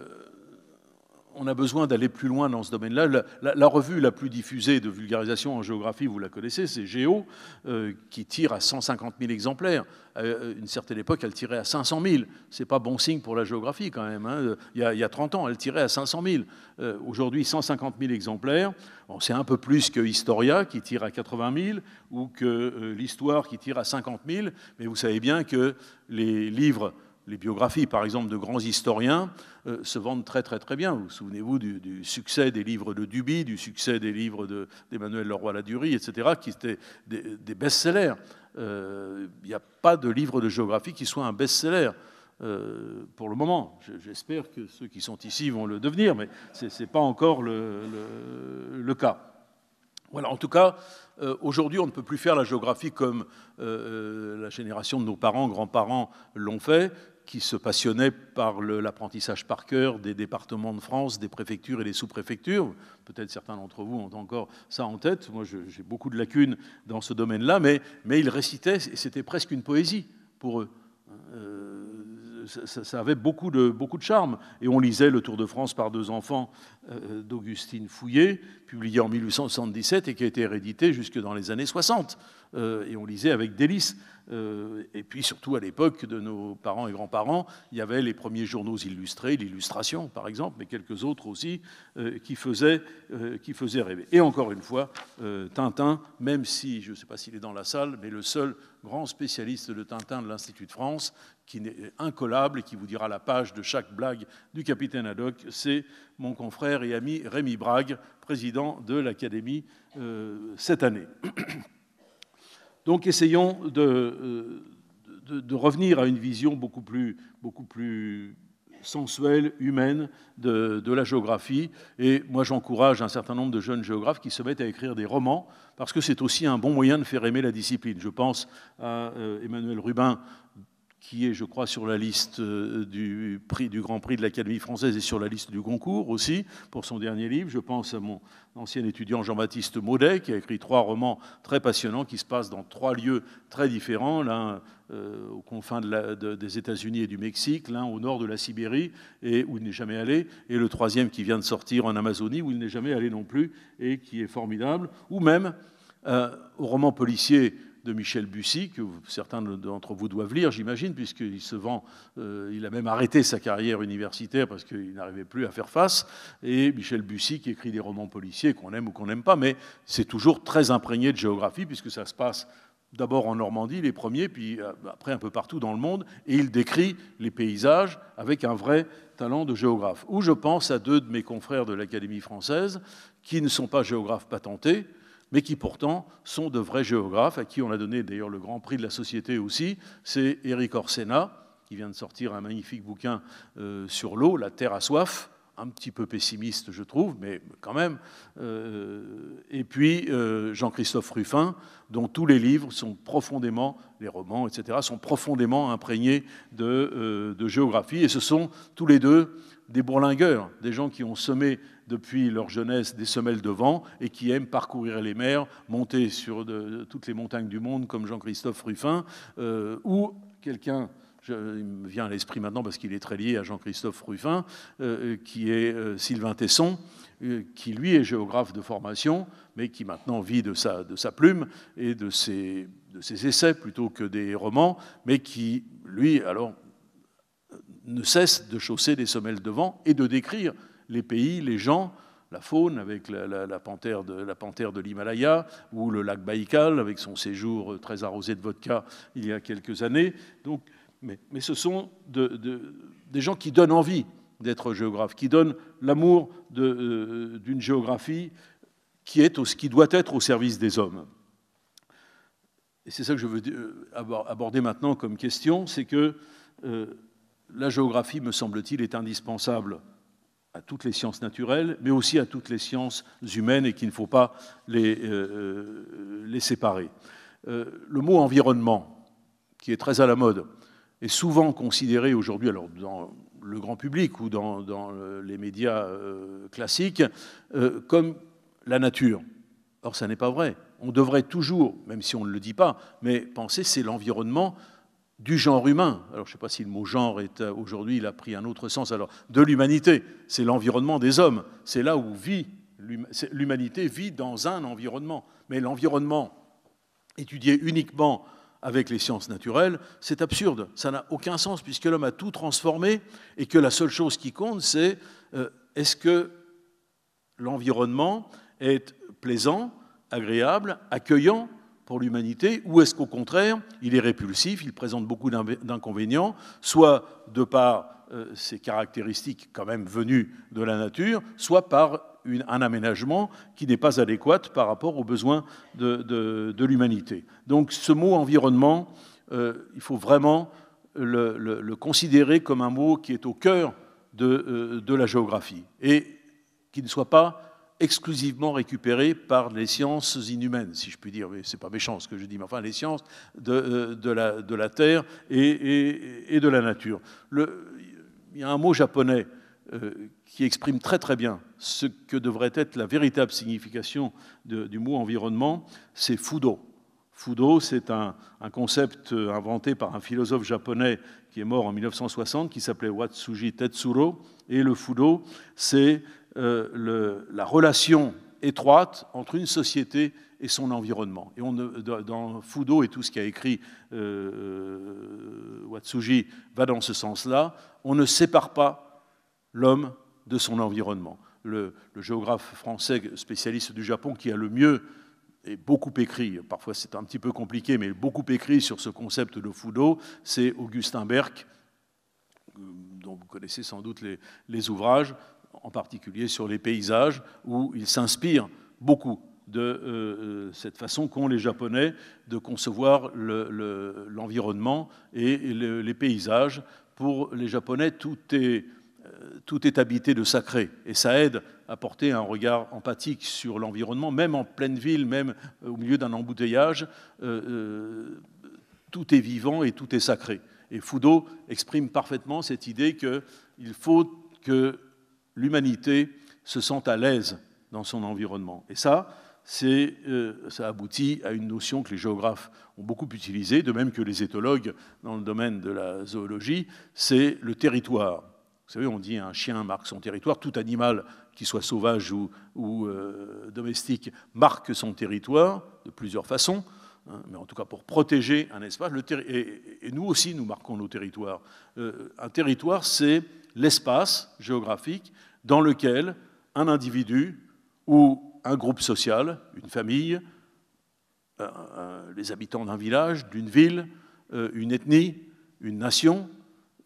on a besoin d'aller plus loin dans ce domaine-là. La, revue la plus diffusée de vulgarisation en géographie, vous la connaissez, c'est Géo, euh, qui tire à 150 000 exemplaires. À euh, une certaine époque, elle tirait à 500 000. C'est pas bon signe pour la géographie quand même. Hein. Il, y a, 30 ans, elle tirait à 500 000. Euh, aujourd'hui, 150 000 exemplaires. c'est un peu plus que Historia, qui tire à 80 000, ou que l'Histoire, qui tire à 50 000. Mais vous savez bien que les livres les biographies, par exemple, de grands historiens euh, se vendent très très très bien. Vous, vous souvenez-vous du, succès des livres de Duby, du succès des livres d'Emmanuel Leroy-Ladurie, etc., qui étaient des, best-sellers. Euh, il n'y a pas de livre de géographie qui soit un best-seller. Euh, pour le moment, j'espère que ceux qui sont ici vont le devenir, mais ce n'est pas encore le, cas. Voilà, en tout cas, aujourd'hui, on ne peut plus faire la géographie comme la génération de nos parents, grands-parents l'ont fait qui se passionnait par l'apprentissage par cœur des départements de France, des préfectures et des sous-préfectures. Peut-être certains d'entre vous ont encore ça en tête. Moi, j'ai beaucoup de lacunes dans ce domaine-là, mais, mais ils récitaient, et c'était presque une poésie pour eux. Euh, ça, avait beaucoup de, beaucoup de charme. Et on lisait Le Tour de France par deux enfants euh, d'Augustine Fouillé, publié en 1877 et qui a été hérédité jusque dans les années 60. Euh, et on lisait avec délice. Euh, et puis surtout à l'époque de nos parents et grands-parents, il y avait les premiers journaux illustrés, l'illustration par exemple, mais quelques autres aussi, qui, faisaient, qui faisaient rêver. Et encore une fois, Tintin, même si, je ne sais pas s'il est dans la salle, mais le seul grand spécialiste de Tintin de l'Institut de France, qui est incollable et qui vous dira la page de chaque blague du capitaine Haddock, c'est mon confrère et ami Rémi Brague, président de l'Académie euh, cette année. Donc essayons euh, de, revenir à une vision beaucoup plus, beaucoup plus sensuelle, humaine de la géographie. Et moi j'encourage un certain nombre de jeunes géographes qui se mettent à écrire des romans, parce que c'est aussi un bon moyen de faire aimer la discipline. Je pense à euh, Emmanuel Rubin qui est, je crois, sur la liste euh, du, prix, du Grand Prix de l'Académie française et sur la liste du concours aussi, pour son dernier livre. Je pense à mon ancien étudiant Jean-Baptiste Maudet, qui a écrit trois romans très passionnants qui se passent dans trois lieux très différents, l'un euh, aux confins des États-Unis et du Mexique, l'un au nord de la Sibérie, et, où il n'est jamais allé, et le troisième qui vient de sortir en Amazonie, où il n'est jamais allé non plus, et qui est formidable, ou même euh, au roman policier de Michel Bussy, que certains d'entre vous doivent lire, j'imagine, puisqu'il se vend, euh, il a même arrêté sa carrière universitaire parce qu'il n'arrivait plus à faire face, et Michel Bussy qui écrit des romans policiers qu'on aime ou qu'on n'aime pas, mais c'est toujours très imprégné de géographie, puisque ça se passe d'abord en Normandie, les premiers, puis euh, après un peu partout dans le monde, et il décrit les paysages avec un vrai talent de géographe. Ou je pense à deux de mes confrères de l'Académie française, qui ne sont pas géographes patentés, mais qui pourtant sont de vrais géographes, à qui on a donné d'ailleurs le grand prix de la société aussi. C'est Eric Orsena, qui vient de sortir un magnifique bouquin euh, sur l'eau, La Terre à soif, un petit peu pessimiste, je trouve, mais quand même. Euh, et puis euh, Jean-Christophe Ruffin, dont tous les livres sont profondément, les romans, etc., sont profondément imprégnés de, de géographie. Et ce sont tous les deux des bourlingueurs, des gens qui ont semé depuis leur jeunesse des semelles de vent et qui aiment parcourir les mers, monter sur toutes les montagnes du monde comme Jean-Christophe Ruffin, euh, ou quelqu'un il me vient à l'esprit maintenant parce qu'il est très lié à Jean-Christophe Ruffin, euh, euh, qui est Sylvain Tesson, qui lui est géographe de formation, mais qui maintenant vit de sa, plume et de ses, de ses essais plutôt que des romans, mais qui, lui, alors, ne cesse de chausser des semelles de vent et de décrire les pays, les gens, la faune avec la, panthère de l'Himalaya ou le lac Baïkal avec son séjour euh, très arrosé de vodka il y a quelques années. Donc, mais, ce sont des gens qui donnent envie d'être géographe, qui donnent l'amour euh, d'une géographie qui, est, qui doit être au service des hommes. Et c'est ça que je veux euh, aborder maintenant comme question, c'est que la géographie, me semble-t-il, est indispensable à toutes les sciences naturelles, mais aussi à toutes les sciences humaines et qu'il ne faut pas les, euh, euh, séparer. Euh, le mot environnement, qui est très à la mode, est souvent considéré aujourd'hui, alors dans le grand public ou dans, les médias classiques, comme la nature. Or, ça n'est pas vrai. On devrait toujours, même si on ne le dit pas, mais penser c'est l'environnement du genre humain. Alors, je ne sais pas si le mot genre est euh, aujourd'hui, il a pris un autre sens. Alors, de l'humanité, c'est l'environnement des hommes. C'est là où vit l'humanité vit dans un environnement. Mais l'environnement étudié uniquement avec les sciences naturelles, c'est absurde. Ça n'a aucun sens puisque l'homme a tout transformé et que la seule chose qui compte, c'est euh, est-ce que l'environnement est plaisant, agréable, accueillant pour l'humanité, ou est-ce qu'au contraire, il est répulsif, il présente beaucoup d'inconvénients, soit de par euh, ses caractéristiques quand même venues de la nature, soit par un aménagement qui n'est pas adéquat par rapport aux besoins de, l'humanité. Donc ce mot environnement, euh, il faut vraiment le, considérer comme un mot qui est au cœur de euh, la géographie et qui ne soit pas exclusivement récupéré par les sciences inhumaines, si je puis dire. Ce n'est pas méchant ce que je dis, mais enfin les sciences de, euh, la, de la, Terre et, de la nature. Le, il y a un mot japonais euh, qui exprime très très bien ce que devrait être la véritable signification du mot environnement, c'est fudo. Fudo, c'est un, un, concept euh, inventé par un philosophe japonais qui est mort en 1960, qui s'appelait Watsuji Tetsuro. Et le fudo, c'est euh, la relation étroite entre une société et son environnement. dans Fudo et tout ce qu'a écrit euh, euh, Watsuji va dans ce sens-là. On ne sépare pas l'homme de son environnement. Le, géographe français spécialiste du Japon qui a le mieux et beaucoup écrit, parfois c'est un petit peu compliqué, mais beaucoup écrit sur ce concept de Fudo, c'est Augustin Berck, dont vous connaissez sans doute les ouvrages, en particulier sur les paysages, où il s'inspire beaucoup de euh, euh, cette façon qu'ont les Japonais de concevoir l'environnement le, et les paysages. Pour les Japonais, tout est, euh, tout est habité de sacré, et ça aide à porter un regard empathique sur l'environnement, même en pleine ville, même au milieu d'un embouteillage. tout est vivant et tout est sacré. Et Fudo exprime parfaitement cette idée qu'il faut que l'humanité se sent à l'aise dans son environnement. Et ça, euh, ça aboutit à une notion que les géographes ont beaucoup utilisée, de même que les éthologues dans le domaine de la zoologie, c'est le territoire. Vous savez, on dit un chien marque son territoire, tout animal, qui soit sauvage ou, euh, domestique, marque son territoire de plusieurs façons. Hein, mais en tout cas pour protéger un espace. et, nous aussi, nous marquons nos territoires. Euh, un territoire, c'est l'espace géographique dans lequel un individu ou un groupe social, une famille, euh, euh, les habitants d'un village, d'une ville, une ethnie, une nation,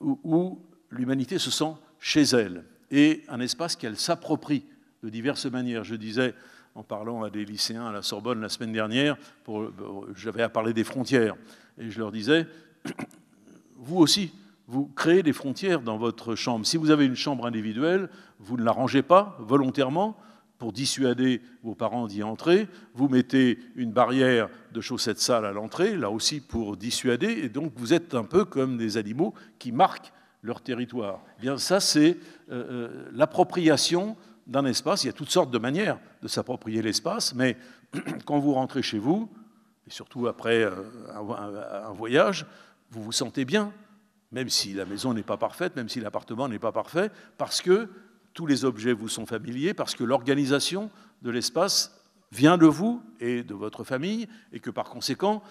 où l'humanité se sent chez elle, et un espace qu'elle s'approprie de diverses manières. Je disais en parlant à des lycéens à la Sorbonne la semaine dernière, j'avais à parler des frontières. Et je leur disais, vous aussi, vous créez des frontières dans votre chambre. Si vous avez une chambre individuelle, vous ne la rangez pas volontairement pour dissuader vos parents d'y entrer. Vous mettez une barrière de chaussettes sales à l'entrée, là aussi pour dissuader. Et donc vous êtes un peu comme des animaux qui marquent leur territoire. Eh bien ça, c'est euh, euh, l'appropriation d'un espace. Il y a toutes sortes de manières de s'approprier l'espace, mais quand vous rentrez chez vous, et surtout après euh, un voyage, vous vous sentez bien, même si la maison n'est pas parfaite, même si l'appartement n'est pas parfait, parce que tous les objets vous sont familiers, parce que l'organisation de l'espace vient de vous et de votre famille, et que par conséquent,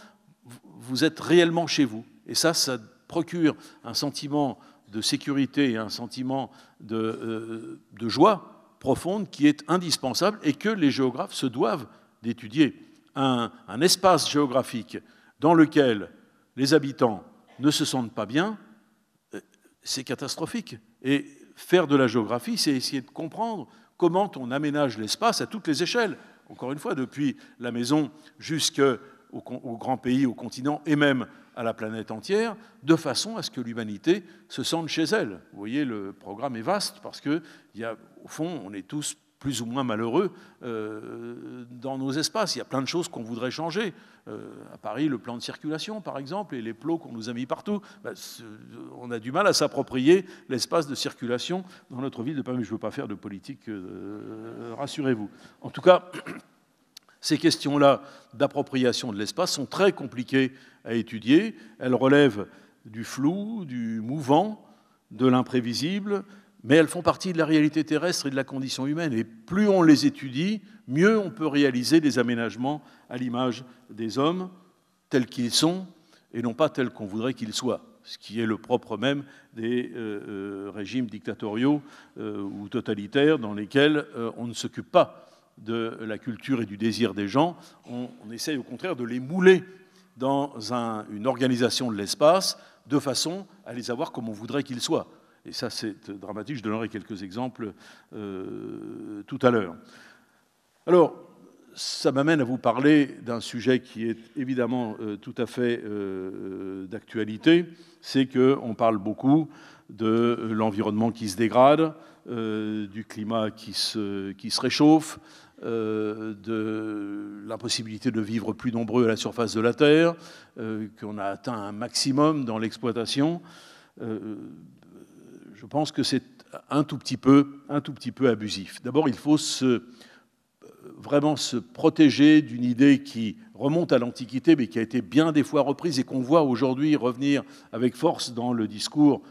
vous êtes réellement chez vous. Et ça, ça procure un sentiment de sécurité et un sentiment de, euh, de joie profonde qui est indispensable et que les géographes se doivent d'étudier. Un, espace géographique dans lequel les habitants ne se sentent pas bien, euh, c'est catastrophique. Et faire de la géographie, c'est essayer de comprendre comment on aménage l'espace à toutes les échelles. Encore une fois, depuis la maison jusqu'à aux grands pays, au continent et même à la planète entière, de façon à ce que l'humanité se sente chez elle. Vous voyez, le programme est vaste parce que, au fond, on est tous plus ou moins malheureux euh, dans nos espaces. Il y a plein de choses qu'on voudrait changer. Euh, à Paris, le plan de circulation, par exemple, et les plots qu'on nous a mis partout. Bah, on a du mal à s'approprier l'espace de circulation dans notre ville de Paris. je ne veux pas faire de politique, euh, rassurez-vous. En tout cas, ces questions-là d'appropriation de l'espace sont très compliquées à étudier. Elles relèvent du flou, du mouvant, de l'imprévisible, mais elles font partie de la réalité terrestre et de la condition humaine. Et plus on les étudie, mieux on peut réaliser des aménagements à l'image des hommes tels qu'ils sont et non pas tels qu'on voudrait qu'ils soient, ce qui est le propre même des euh, euh, régimes dictatoriaux euh, ou totalitaires dans lesquels on ne s'occupe pas de la culture et du désir des gens, on, essaye au contraire de les mouler dans une organisation de l'espace de façon à les avoir comme on voudrait qu'ils soient. Et ça, c'est dramatique. Je donnerai quelques exemples euh, tout à l'heure. Alors, ça m'amène à vous parler d'un sujet qui est évidemment euh, tout à fait euh, d'actualité. C'est qu'on parle beaucoup de l'environnement qui se dégrade, du climat qui se réchauffe, de euh, de l'impossibilité de vivre plus nombreux à la surface de la Terre, euh, qu'on a atteint un maximum dans l'exploitation. Euh, je pense que c'est un tout petit peu, un tout petit peu abusif. D'abord, il faut vraiment se protéger d'une idée qui remonte à l'Antiquité, mais qui a été bien des fois reprise et qu'on voit aujourd'hui revenir avec force dans le discours,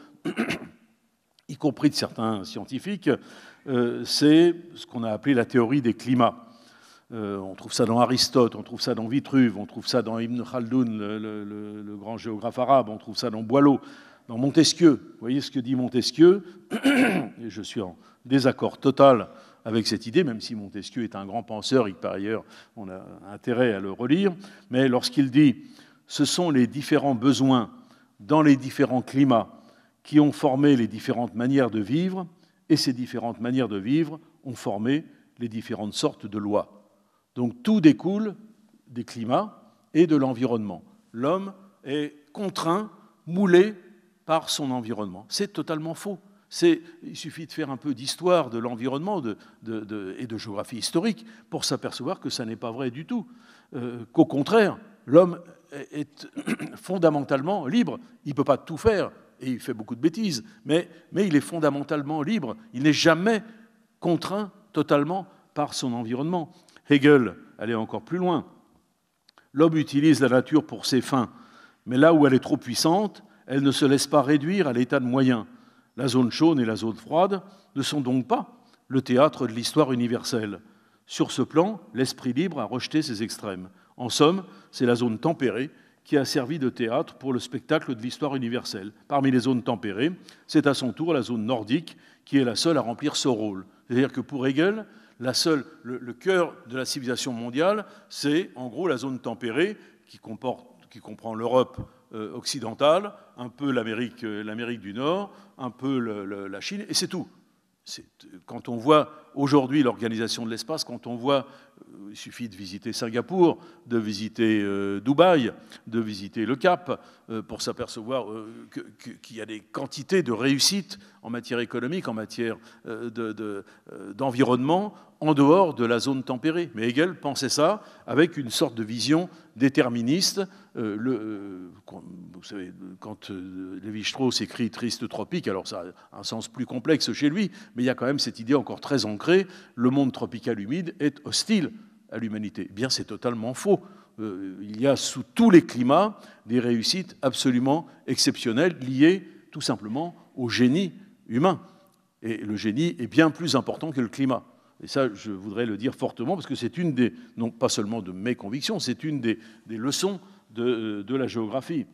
y compris de certains scientifiques, euh, c'est ce qu'on a appelé la théorie des climats. Euh, on trouve ça dans Aristote, on trouve ça dans Vitruve, on trouve ça dans Ibn Khaldun, le, grand géographe arabe, on trouve ça dans Boileau, dans Montesquieu. Vous voyez ce que dit Montesquieu Et je suis en désaccord total avec cette idée, même si Montesquieu est un grand penseur et que par ailleurs on a intérêt à le relire. Mais lorsqu'il dit ce sont les différents besoins dans les différents climats qui ont formé les différentes manières de vivre, et ces différentes manières de vivre ont formé les différentes sortes de lois. Donc tout découle des climats et de l'environnement. L'homme est contraint, moulé par son environnement. C'est totalement faux. Il suffit de faire un peu d'histoire de l'environnement et de géographie historique pour s'apercevoir que ça n'est pas vrai du tout. Euh, qu'au contraire, l'homme est fondamentalement libre. Il ne peut pas tout faire et il fait beaucoup de bêtises, mais, il est fondamentalement libre. Il n'est jamais contraint totalement par son environnement. Hegel allait encore plus loin. L'homme utilise la nature pour ses fins, mais là où elle est trop puissante, elle ne se laisse pas réduire à l'état de moyen. La zone chaude et la zone froide ne sont donc pas le théâtre de l'histoire universelle. Sur ce plan, l'esprit libre a rejeté ses extrêmes. En somme, c'est la zone tempérée qui a servi de théâtre pour le spectacle de l'histoire universelle. Parmi les zones tempérées, c'est à son tour la zone nordique qui est la seule à remplir ce rôle. C'est-à-dire que pour Hegel, la seule, le, cœur de la civilisation mondiale, c'est en gros la zone tempérée qui, comporte, qui comprend l'Europe euh, occidentale, un peu l'Amérique euh, l'Amérique du Nord, un peu la Chine, et c'est tout. Euh, quand on voit aujourd'hui l'organisation de l'espace, quand on voit euh, il suffit de visiter Singapour, de visiter euh, Dubaï, de visiter le Cap, euh, pour s'apercevoir qu'il y a des quantités de réussite en matière économique, en matière d'environnement, en dehors de la zone tempérée. Mais Hegel pensait ça avec une sorte de vision déterministe. vous savez, quand Lévi-Strauss écrit Triste tropique, alors ça a un sens plus complexe chez lui, mais il y a quand même cette idée encore très ancrée, le monde tropical humide est hostile l'humanité. Eh bien, c'est totalement faux. Euh, il y a sous tous les climats des réussites absolument exceptionnelles liées tout simplement au génie humain. Et le génie est bien plus important que le climat. Et ça, je voudrais le dire fortement, parce que c'est une des, non pas seulement de mes convictions, c'est une des, leçons de, la géographie.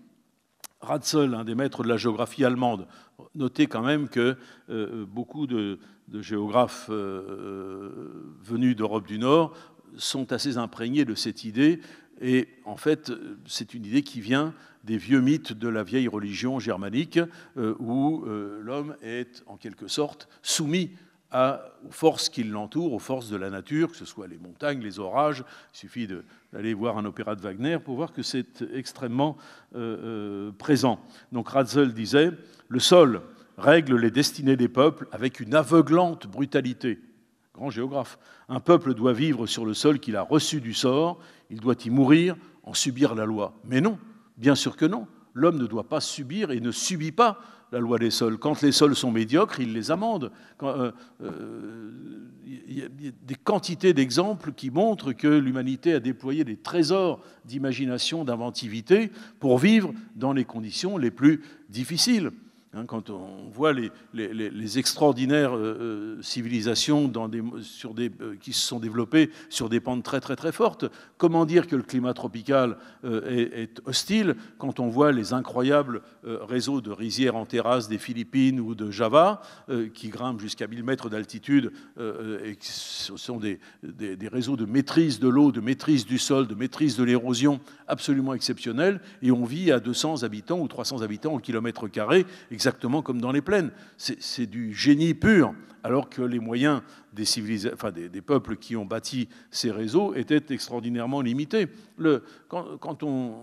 Ratzel, un des maîtres de la géographie allemande, notez quand même que euh, beaucoup de, géographes euh, venus d'Europe du Nord sont assez imprégnés de cette idée. Et en fait, c'est une idée qui vient des vieux mythes de la vieille religion germanique, euh, où euh, l'homme est en quelque sorte soumis aux forces qui l'entourent, aux forces de la nature, que ce soit les montagnes, les orages. Il suffit d'aller voir un opéra de Wagner pour voir que c'est extrêmement euh, présent. Donc Ratzel disait, le sol règle les destinées des peuples avec une aveuglante brutalité grand géographe. Un peuple doit vivre sur le sol qu'il a reçu du sort, il doit y mourir, en subir la loi. Mais non, bien sûr que non. L'homme ne doit pas subir et ne subit pas la loi des sols. Quand les sols sont médiocres, il les amende. Il euh, euh, y a des quantités d'exemples qui montrent que l'humanité a déployé des trésors d'imagination, d'inventivité pour vivre dans les conditions les plus difficiles. Hein, quand on voit les, extraordinaires euh, euh, civilisations dans sur des, euh, qui se sont développées sur des pentes très très très fortes, comment dire que le climat tropical est, hostile quand on voit les incroyables réseaux de rizières en terrasse des Philippines ou de Java qui grimpent jusqu'à 1000 mètres d'altitude et sont des, réseaux de maîtrise de l'eau, de maîtrise du sol, de maîtrise de l'érosion absolument exceptionnels et on vit à 200 habitants ou 300 habitants au kilomètre carré exactement comme dans les plaines. C'est du génie pur, alors que les moyens des, peuples qui ont bâti ces réseaux étaient extraordinairement limités. quand, on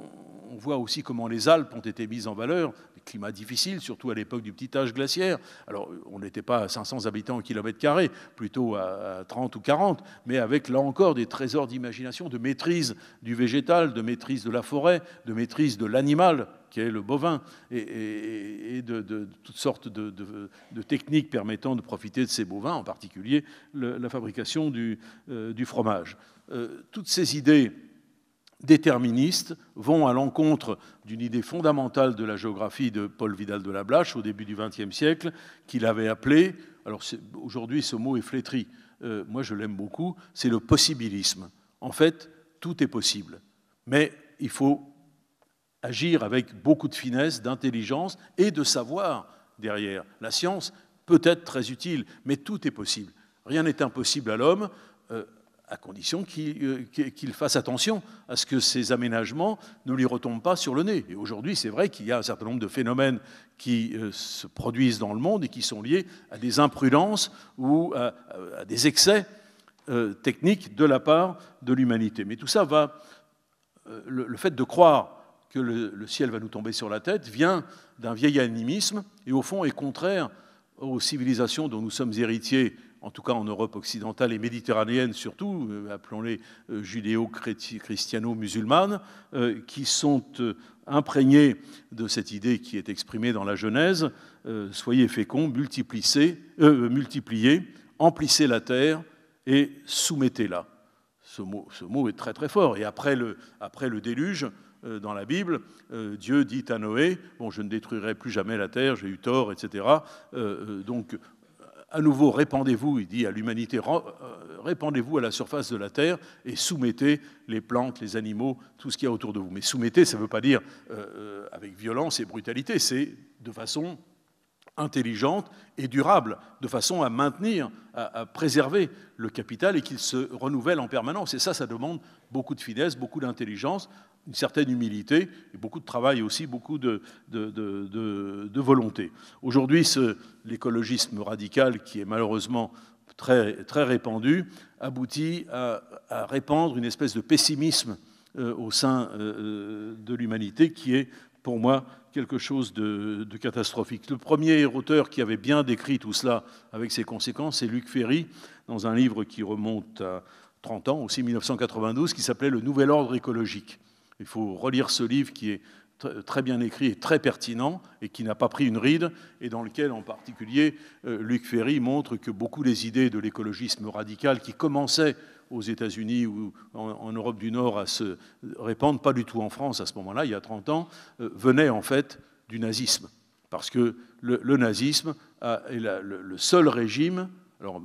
voit aussi comment les Alpes ont été mises en valeur climat difficile, surtout à l'époque du petit âge glaciaire. Alors, on n'était pas à 500 habitants au kilomètre carré, plutôt à 30 ou 40, mais avec, là encore, des trésors d'imagination, de maîtrise du végétal, de maîtrise de la forêt, de maîtrise de l'animal, qui est le bovin, et, de, toutes sortes de, techniques permettant de profiter de ces bovins, en particulier la fabrication du, euh, fromage. Euh, toutes ces idées déterministes vont à l'encontre d'une idée fondamentale de la géographie de Paul Vidal de la Blache au début du XXe siècle, qu'il avait appelé, alors aujourd'hui ce mot est flétri, euh, moi je l'aime beaucoup, c'est le possibilisme. En fait, tout est possible, mais il faut agir avec beaucoup de finesse, d'intelligence et de savoir derrière. La science peut être très utile, mais tout est possible. Rien n'est impossible à l'homme. Euh, à condition euh, qu'il fasse attention à ce que ces aménagements ne lui retombent pas sur le nez. Et aujourd'hui, c'est vrai qu'il y a un certain nombre de phénomènes qui euh, se produisent dans le monde et qui sont liés à des imprudences ou à, des excès euh, techniques de la part de l'humanité. Mais tout ça va, le, fait de croire que le ciel va nous tomber sur la tête vient d'un vieil animisme et au fond est contraire aux civilisations dont nous sommes héritiers en tout cas en Europe occidentale et méditerranéenne surtout, euh, appelons-les euh, judéo-christiano-musulmanes, euh, qui sont imprégnés de cette idée qui est exprimée dans la Genèse, soyez féconds, multipliez, multipliez emplissez la terre et soumettez-la. Ce mot, ce mot, est très très fort. Et après le, après le déluge, dans la Bible, Dieu dit à Noé, bon, je ne détruirai plus jamais la terre, j'ai eu tort, etc. donc à nouveau, répandez-vous, il dit à l'humanité, euh, répandez-vous à la surface de la terre et soumettez les plantes, les animaux, tout ce qu'il y a autour de vous. Mais soumettez, ça ne veut pas dire euh, euh, avec violence et brutalité, c'est de façon intelligente et durable, de façon à maintenir, à, préserver le capital et qu'il se renouvelle en permanence. Et ça, ça demande beaucoup de finesse, beaucoup d'intelligence, une certaine humilité et beaucoup de travail aussi, beaucoup de, volonté. Aujourd'hui, l'écologisme radical, qui est malheureusement très, répandu, aboutit à, répandre une espèce de pessimisme euh, au sein euh, euh, de l'humanité qui est pour moi quelque chose de, de, catastrophique. Le premier auteur qui avait bien décrit tout cela avec ses conséquences, c'est Luc Ferry, dans un livre qui remonte à 30 ans, aussi 1992, qui s'appelait Le Nouvel Ordre écologique. Il faut relire ce livre qui est très bien écrit et très pertinent, et qui n'a pas pris une ride, et dans lequel en particulier euh, Luc Ferry montre que beaucoup des idées de l'écologisme radical qui commençaient aux États-Unis ou en, Europe du Nord à se répandre, pas du tout en France à ce moment-là, il y a 30 ans, euh, venaient en fait du nazisme. Parce que le, nazisme est le, seul régime alors,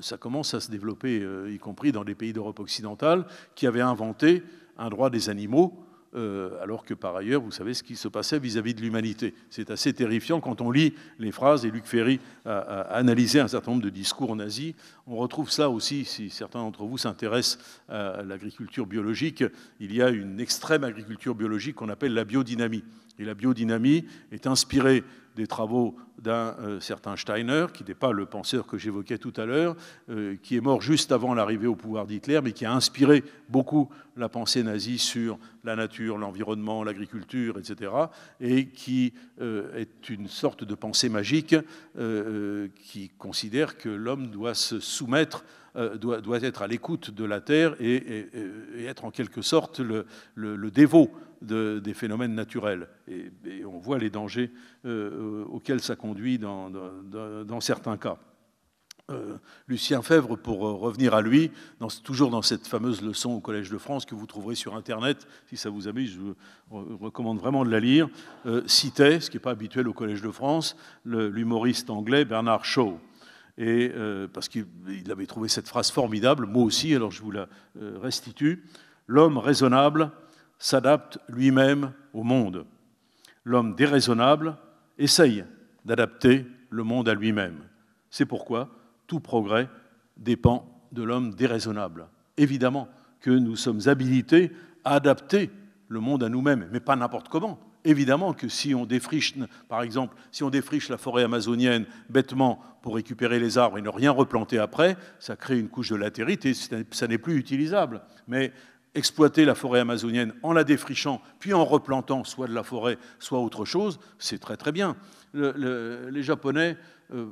ça commence à se développer, euh, y compris dans les pays d'Europe occidentale, qui avait inventé un droit des animaux, euh, alors que par ailleurs, vous savez ce qui se passait vis-à-vis de l'humanité. C'est assez terrifiant quand on lit les phrases, et Luc Ferry a, a, analysé un certain nombre de discours en Asie. On retrouve ça aussi, si certains d'entre vous s'intéressent à l'agriculture biologique, il y a une extrême agriculture biologique qu'on appelle la biodynamie. Et la biodynamie est inspirée des travaux d'un euh, certain Steiner, qui n'est pas le penseur que j'évoquais tout à l'heure, euh, qui est mort juste avant l'arrivée au pouvoir d'Hitler, mais qui a inspiré beaucoup la pensée nazie sur la nature, l'environnement, l'agriculture, etc., et qui euh, est une sorte de pensée magique qui considère que l'homme doit se soumettre doit, être à l'écoute de la terre et, être en quelque sorte le dévot des phénomènes naturels. Et, on voit les dangers euh, euh, auxquels ça conduit dans, certains cas. Euh, Lucien Fèvre, pour revenir à lui, toujours dans cette fameuse leçon au Collège de France que vous trouverez sur Internet, si ça vous amuse, je vous recommande vraiment de la lire, citait, ce qui n'est pas habituel au Collège de France, l'humoriste anglais Bernard Shaw et parce qu'il avait trouvé cette phrase formidable, moi aussi, alors je vous la restitue. L'homme raisonnable s'adapte lui-même au monde. L'homme déraisonnable essaye d'adapter le monde à lui-même. C'est pourquoi tout progrès dépend de l'homme déraisonnable. Évidemment que nous sommes habilités à adapter le monde à nous-mêmes, mais pas n'importe comment. Évidemment que si on défriche, par exemple, si on défriche la forêt amazonienne bêtement pour récupérer les arbres et ne rien replanter après, ça crée une couche de latérite et ça n'est plus utilisable. Mais exploiter la forêt amazonienne en la défrichant, puis en replantant soit de la forêt, soit autre chose, c'est très très bien. les Japonais euh,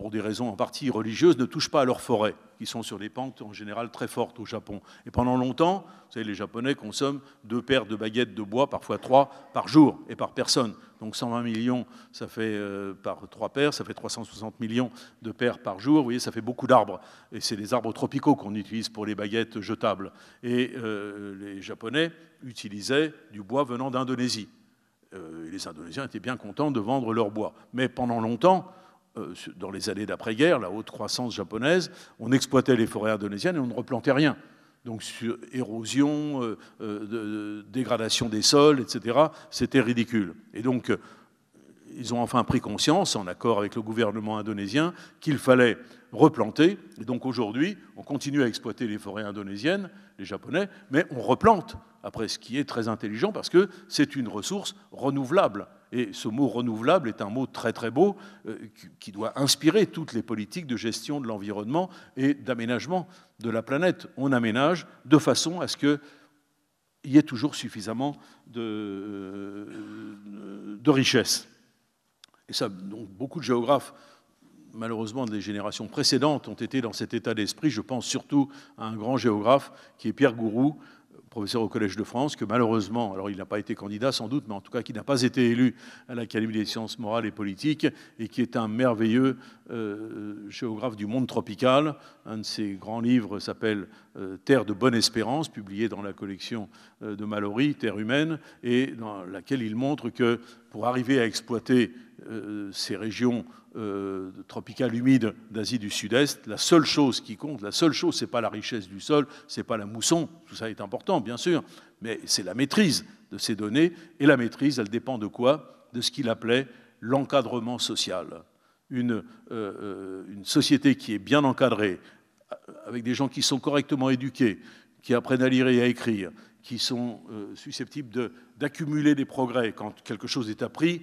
pour des raisons en partie religieuses, ne touchent pas à leurs forêts, qui sont sur des pentes en général très fortes au Japon. Et pendant longtemps, vous savez, les Japonais consomment deux paires de baguettes de bois, parfois trois, par jour et par personne. Donc 120 millions, ça fait euh, par trois paires, ça fait 360 millions de paires par jour. Vous voyez, ça fait beaucoup d'arbres. Et c'est des arbres tropicaux qu'on utilise pour les baguettes jetables. Et euh, les Japonais utilisaient du bois venant d'Indonésie. Euh, et les Indonésiens étaient bien contents de vendre leur bois. Mais pendant longtemps, euh, dans les années d'après-guerre, la haute croissance japonaise, on exploitait les forêts indonésiennes et on ne replantait rien. Donc sur érosion, euh, euh, dégradation des sols, etc., c'était ridicule. Et donc ils ont enfin pris conscience, en accord avec le gouvernement indonésien, qu'il fallait replanter. Et donc aujourd'hui, on continue à exploiter les forêts indonésiennes, les Japonais, mais on replante après ce qui est très intelligent parce que c'est une ressource renouvelable. Et ce mot renouvelable est un mot très très beau euh, qui doit inspirer toutes les politiques de gestion de l'environnement et d'aménagement de la planète. On aménage de façon à ce qu'il y ait toujours suffisamment de, euh, richesses. Et ça, beaucoup de géographes malheureusement des générations précédentes ont été dans cet état d'esprit. Je pense surtout à un grand géographe qui est Pierre Gourou, professeur au Collège de France, que malheureusement, alors il n'a pas été candidat sans doute, mais en tout cas qui n'a pas été élu à l'Académie des sciences morales et politiques, et qui est un merveilleux euh, géographe du monde tropical. Un de ses grands livres s'appelle euh, Terre de bonne espérance, publié dans la collection euh, de Mallory, Terre humaine, et dans laquelle il montre que pour arriver à exploiter euh, ces régions euh, tropicales humides d'Asie du Sud-Est, la seule chose qui compte, la seule chose, ce n'est pas la richesse du sol, ce n'est pas la mousson, tout ça est important, bien sûr, mais c'est la maîtrise de ces données. Et la maîtrise, elle dépend de quoi De ce qu'il appelait l'encadrement social. Une, euh, une société qui est bien encadrée, avec des gens qui sont correctement éduqués, qui apprennent à lire et à écrire, qui sont euh, susceptibles d'accumuler des progrès. Quand quelque chose est appris,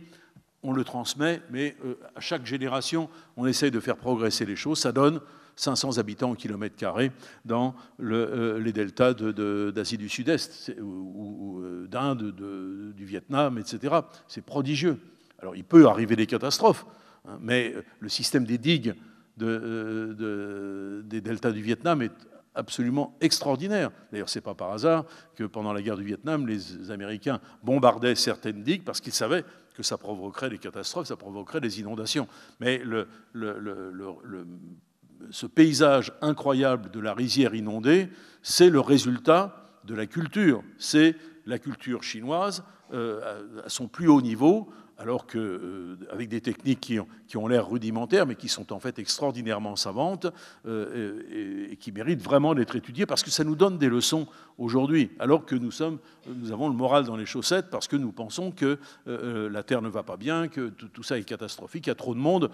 on le transmet, mais euh, à chaque génération, on essaye de faire progresser les choses. Ça donne 500 habitants au kilomètre carré dans euh, les deltas d'Asie du Sud-Est, ou, d'Inde, du Vietnam, etc. C'est prodigieux. Alors il peut arriver des catastrophes, hein, mais le système des digues des deltas du Vietnam est absolument extraordinaire. D'ailleurs, ce n'est pas par hasard que pendant la guerre du Vietnam, les Américains bombardaient certaines digues parce qu'ils savaient que ça provoquerait des catastrophes, ça provoquerait des inondations. Mais ce paysage incroyable de la rizière inondée, c'est le résultat de la culture. C'est la culture chinoise euh, à son plus haut niveau, alors que, euh, avec des techniques qui ont, l'air rudimentaires, mais qui sont en fait extraordinairement savantes euh, et, qui méritent vraiment d'être étudiées, parce que ça nous donne des leçons aujourd'hui, alors que nous, sommes, nous avons le moral dans les chaussettes, parce que nous pensons que euh, la Terre ne va pas bien, que tout, ça est catastrophique, il y a trop de monde.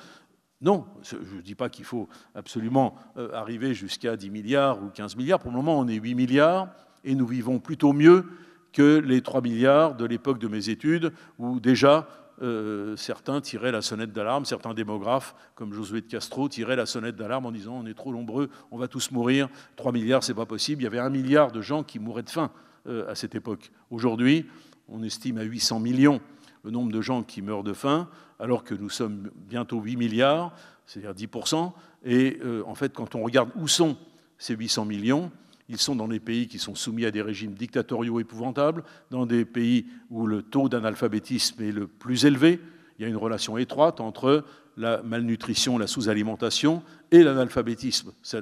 Non, je ne dis pas qu'il faut absolument arriver jusqu'à 10 milliards ou 15 milliards. Pour le moment, on est 8 milliards et nous vivons plutôt mieux que les 3 milliards de l'époque de mes études, où déjà euh, certains tiraient la sonnette d'alarme, certains démographes, comme Josué de Castro, tiraient la sonnette d'alarme en disant on est trop nombreux, on va tous mourir, 3 milliards, c'est pas possible. Il y avait un milliard de gens qui mouraient de faim euh, à cette époque. Aujourd'hui, on estime à 800 millions le nombre de gens qui meurent de faim, alors que nous sommes bientôt 8 milliards, c'est-à-dire 10%. Et euh, en fait, quand on regarde où sont ces 800 millions, ils sont dans des pays qui sont soumis à des régimes dictatoriaux épouvantables, dans des pays où le taux d'analphabétisme est le plus élevé. Il y a une relation étroite entre la malnutrition, la sous-alimentation et l'analphabétisme. Ça,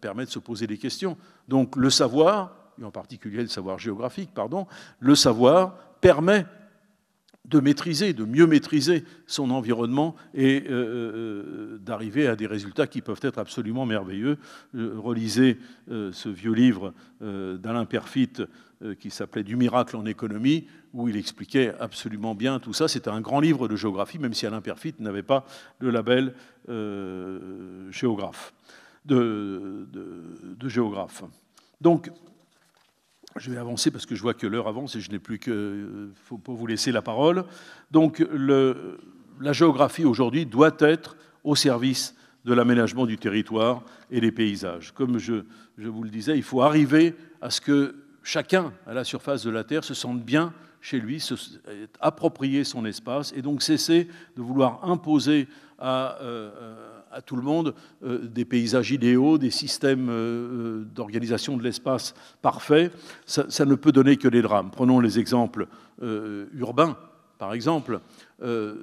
permet de se poser des questions. Donc le savoir, et en particulier le savoir géographique, pardon, le savoir permet de maîtriser, de mieux maîtriser son environnement et euh, euh, euh, d'arriver à des résultats qui peuvent être absolument merveilleux. Relisez ce vieux livre d'Alain Perfit qui s'appelait Du miracle en économie, où il expliquait absolument bien tout ça. C'était un grand livre de géographie, même si Alain Perfit n'avait pas le label géographe, de, de géographe. Donc, je vais avancer parce que je vois que l'heure avance et je n'ai plus que. Euh, faut pas vous laisser la parole. Donc, la géographie aujourd'hui doit être au service de l'aménagement du territoire et des paysages. Comme je, vous le disais, il faut arriver à ce que chacun à la surface de la Terre se sente bien chez lui, se, euh, approprier son espace et donc cesser de vouloir imposer à, euh, à tout le monde euh, des paysages idéaux, des systèmes euh, euh, d'organisation de l'espace parfaits, ça, ne peut donner que des drames. Prenons les exemples urbains, par exemple. je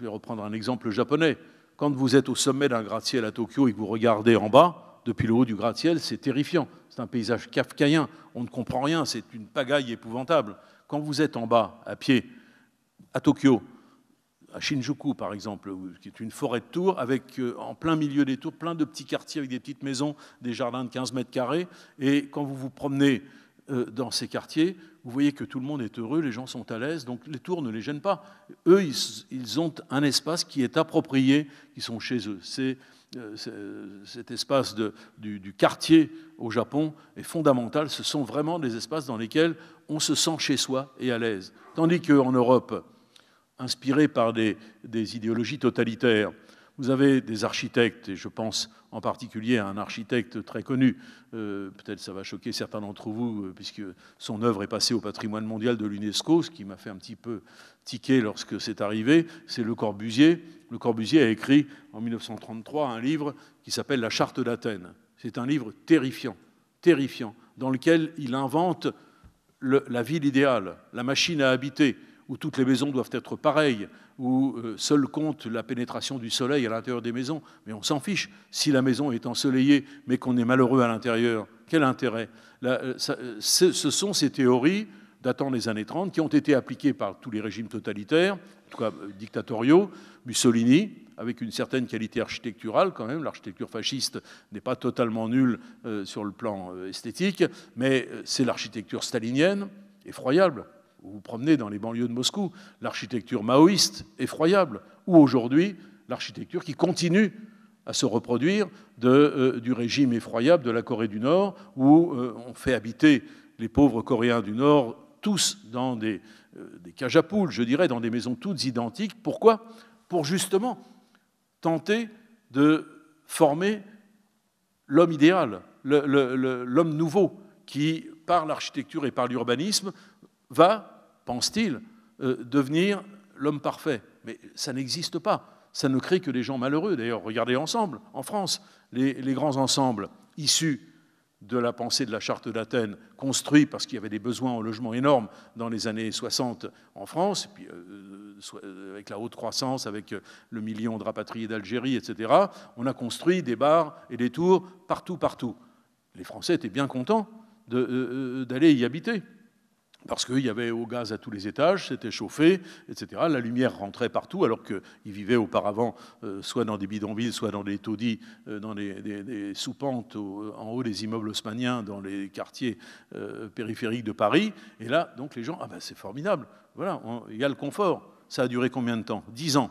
vais reprendre un exemple japonais. Quand vous êtes au sommet d'un gratte-ciel à Tokyo et que vous regardez en bas, depuis le haut du gratte-ciel, c'est terrifiant. C'est un paysage kafkaïen. On ne comprend rien. C'est une pagaille épouvantable. Quand vous êtes en bas, à pied, à Tokyo, à Shinjuku, par exemple, qui est une forêt de tours, avec euh, en plein milieu des tours, plein de petits quartiers avec des petites maisons, des jardins de 15 mètres carrés. Et quand vous vous promenez euh, dans ces quartiers, vous voyez que tout le monde est heureux, les gens sont à l'aise, donc les tours ne les gênent pas. Eux, ils, ont un espace qui est approprié, qui sont chez eux. C'est, euh, cet espace du, quartier au Japon est fondamental. Ce sont vraiment des espaces dans lesquels on se sent chez soi et à l'aise. Tandis qu'en Europe, inspiré par des, idéologies totalitaires. Vous avez des architectes, et je pense en particulier à un architecte très connu, euh, peut-être ça va choquer certains d'entre vous, euh, puisque son œuvre est passée au patrimoine mondial de l'UNESCO, ce qui m'a fait un petit peu tiquer lorsque c'est arrivé, c'est Le Corbusier. Le Corbusier a écrit en 1933 un livre qui s'appelle La Charte d'Athènes. C'est un livre terrifiant, terrifiant, dans lequel il invente la ville idéale, la machine à habiter, où toutes les maisons doivent être pareilles, où euh, seul compte la pénétration du soleil à l'intérieur des maisons, mais on s'en fiche. Si la maison est ensoleillée, mais qu'on est malheureux à l'intérieur, quel intérêt euh, euh, ce, ce sont ces théories datant des années 30 qui ont été appliquées par tous les régimes totalitaires, en tout cas dictatoriaux, Mussolini, avec une certaine qualité architecturale quand même. L'architecture fasciste n'est pas totalement nulle sur le plan esthétique, mais c'est l'architecture stalinienne, effroyable, vous vous promenez dans les banlieues de Moscou, l'architecture maoïste, effroyable, ou aujourd'hui l'architecture qui continue à se reproduire euh, du régime effroyable de la Corée du Nord, où euh, on fait habiter les pauvres Coréens du Nord tous dans des, euh, des à je dirais, dans des maisons toutes identiques. Pourquoi Pour justement tenter de former l'homme idéal, l'homme nouveau, qui, par l'architecture et par l'urbanisme, va, pense-t-il, euh, devenir l'homme parfait. Mais ça n'existe pas. Ça ne crée que des gens malheureux. D'ailleurs, regardez ensemble, en France, les, grands ensembles issus de la pensée de la charte d'Athènes, construits parce qu'il y avait des besoins en logement énormes dans les années 60 en France, puis euh, euh, avec la haute croissance, avec le million de rapatriés d'Algérie, etc., on a construit des bars et des tours partout, partout. Les Français étaient bien contents d'aller y habiter parce qu'il y avait au gaz à tous les étages, c'était chauffé, etc. La lumière rentrait partout, alors qu'ils vivaient auparavant euh, soit dans des bidonvilles, soit dans des taudis, euh, dans des, des, soupentes euh, en haut des immeubles haussmanniens, dans les quartiers périphériques de Paris. Et là, donc les gens, ah ben c'est formidable, voilà, il y a le confort. Ça a duré combien de temps Dix ans.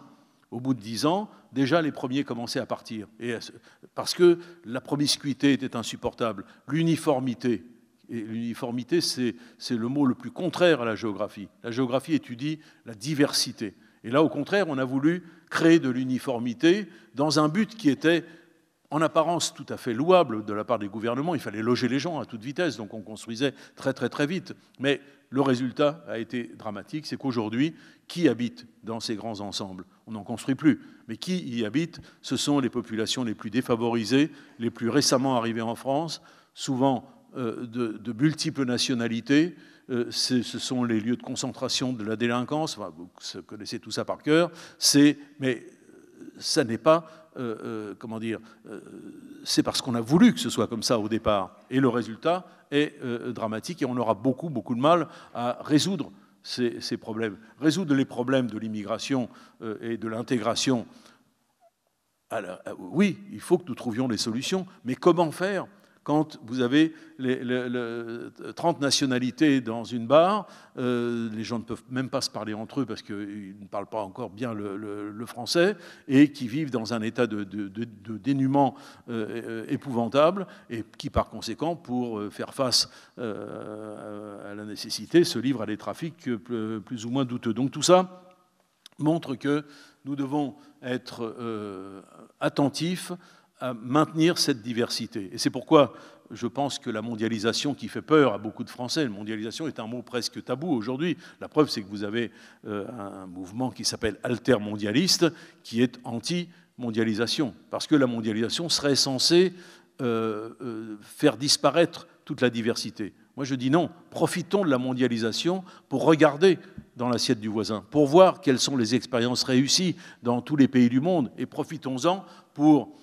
Au bout de dix ans, déjà les premiers commençaient à partir. parce que la promiscuité était insupportable, l'uniformité et l'uniformité, c'est le mot le plus contraire à la géographie. La géographie étudie la diversité. Et là, au contraire, on a voulu créer de l'uniformité dans un but qui était en apparence tout à fait louable de la part des gouvernements. Il fallait loger les gens à toute vitesse, donc on construisait très très très vite. Mais le résultat a été dramatique, c'est qu'aujourd'hui, qui habite dans ces grands ensembles On n'en construit plus. Mais qui y habite Ce sont les populations les plus défavorisées, les plus récemment arrivées en France, souvent euh, de, multiples nationalités. Euh, ce sont les lieux de concentration de la délinquance. vous connaissez tout ça par cœur. Mais euh, ça n'est pas, comment dire, c'est parce qu'on a voulu que ce soit comme ça au départ. Et le résultat est dramatique et on aura beaucoup, beaucoup de mal à résoudre ces, problèmes. Résoudre les problèmes de l'immigration et de l'intégration, oui, il faut que nous trouvions des solutions, mais comment faire quand vous avez les, 30 nationalités dans une barre, euh, les gens ne peuvent même pas se parler entre eux parce qu'ils ne parlent pas encore bien le, français et qui vivent dans un état de, dénuement euh, épouvantable et qui, par conséquent, pour euh, faire face à la nécessité, se livrent à des trafics plus ou moins douteux. Donc tout ça montre que nous devons être attentifs à maintenir cette diversité. Et c'est pourquoi je pense que la mondialisation qui fait peur à beaucoup de Français, la mondialisation est un mot presque tabou aujourd'hui. La preuve, c'est que vous avez euh, un mouvement qui s'appelle altermondialiste, qui est anti-mondialisation, parce que la mondialisation serait censée euh, euh, faire disparaître toute la diversité. Moi, je dis non, profitons de la mondialisation pour regarder dans l'assiette du voisin, pour voir quelles sont les expériences réussies dans tous les pays du monde, et profitons-en pour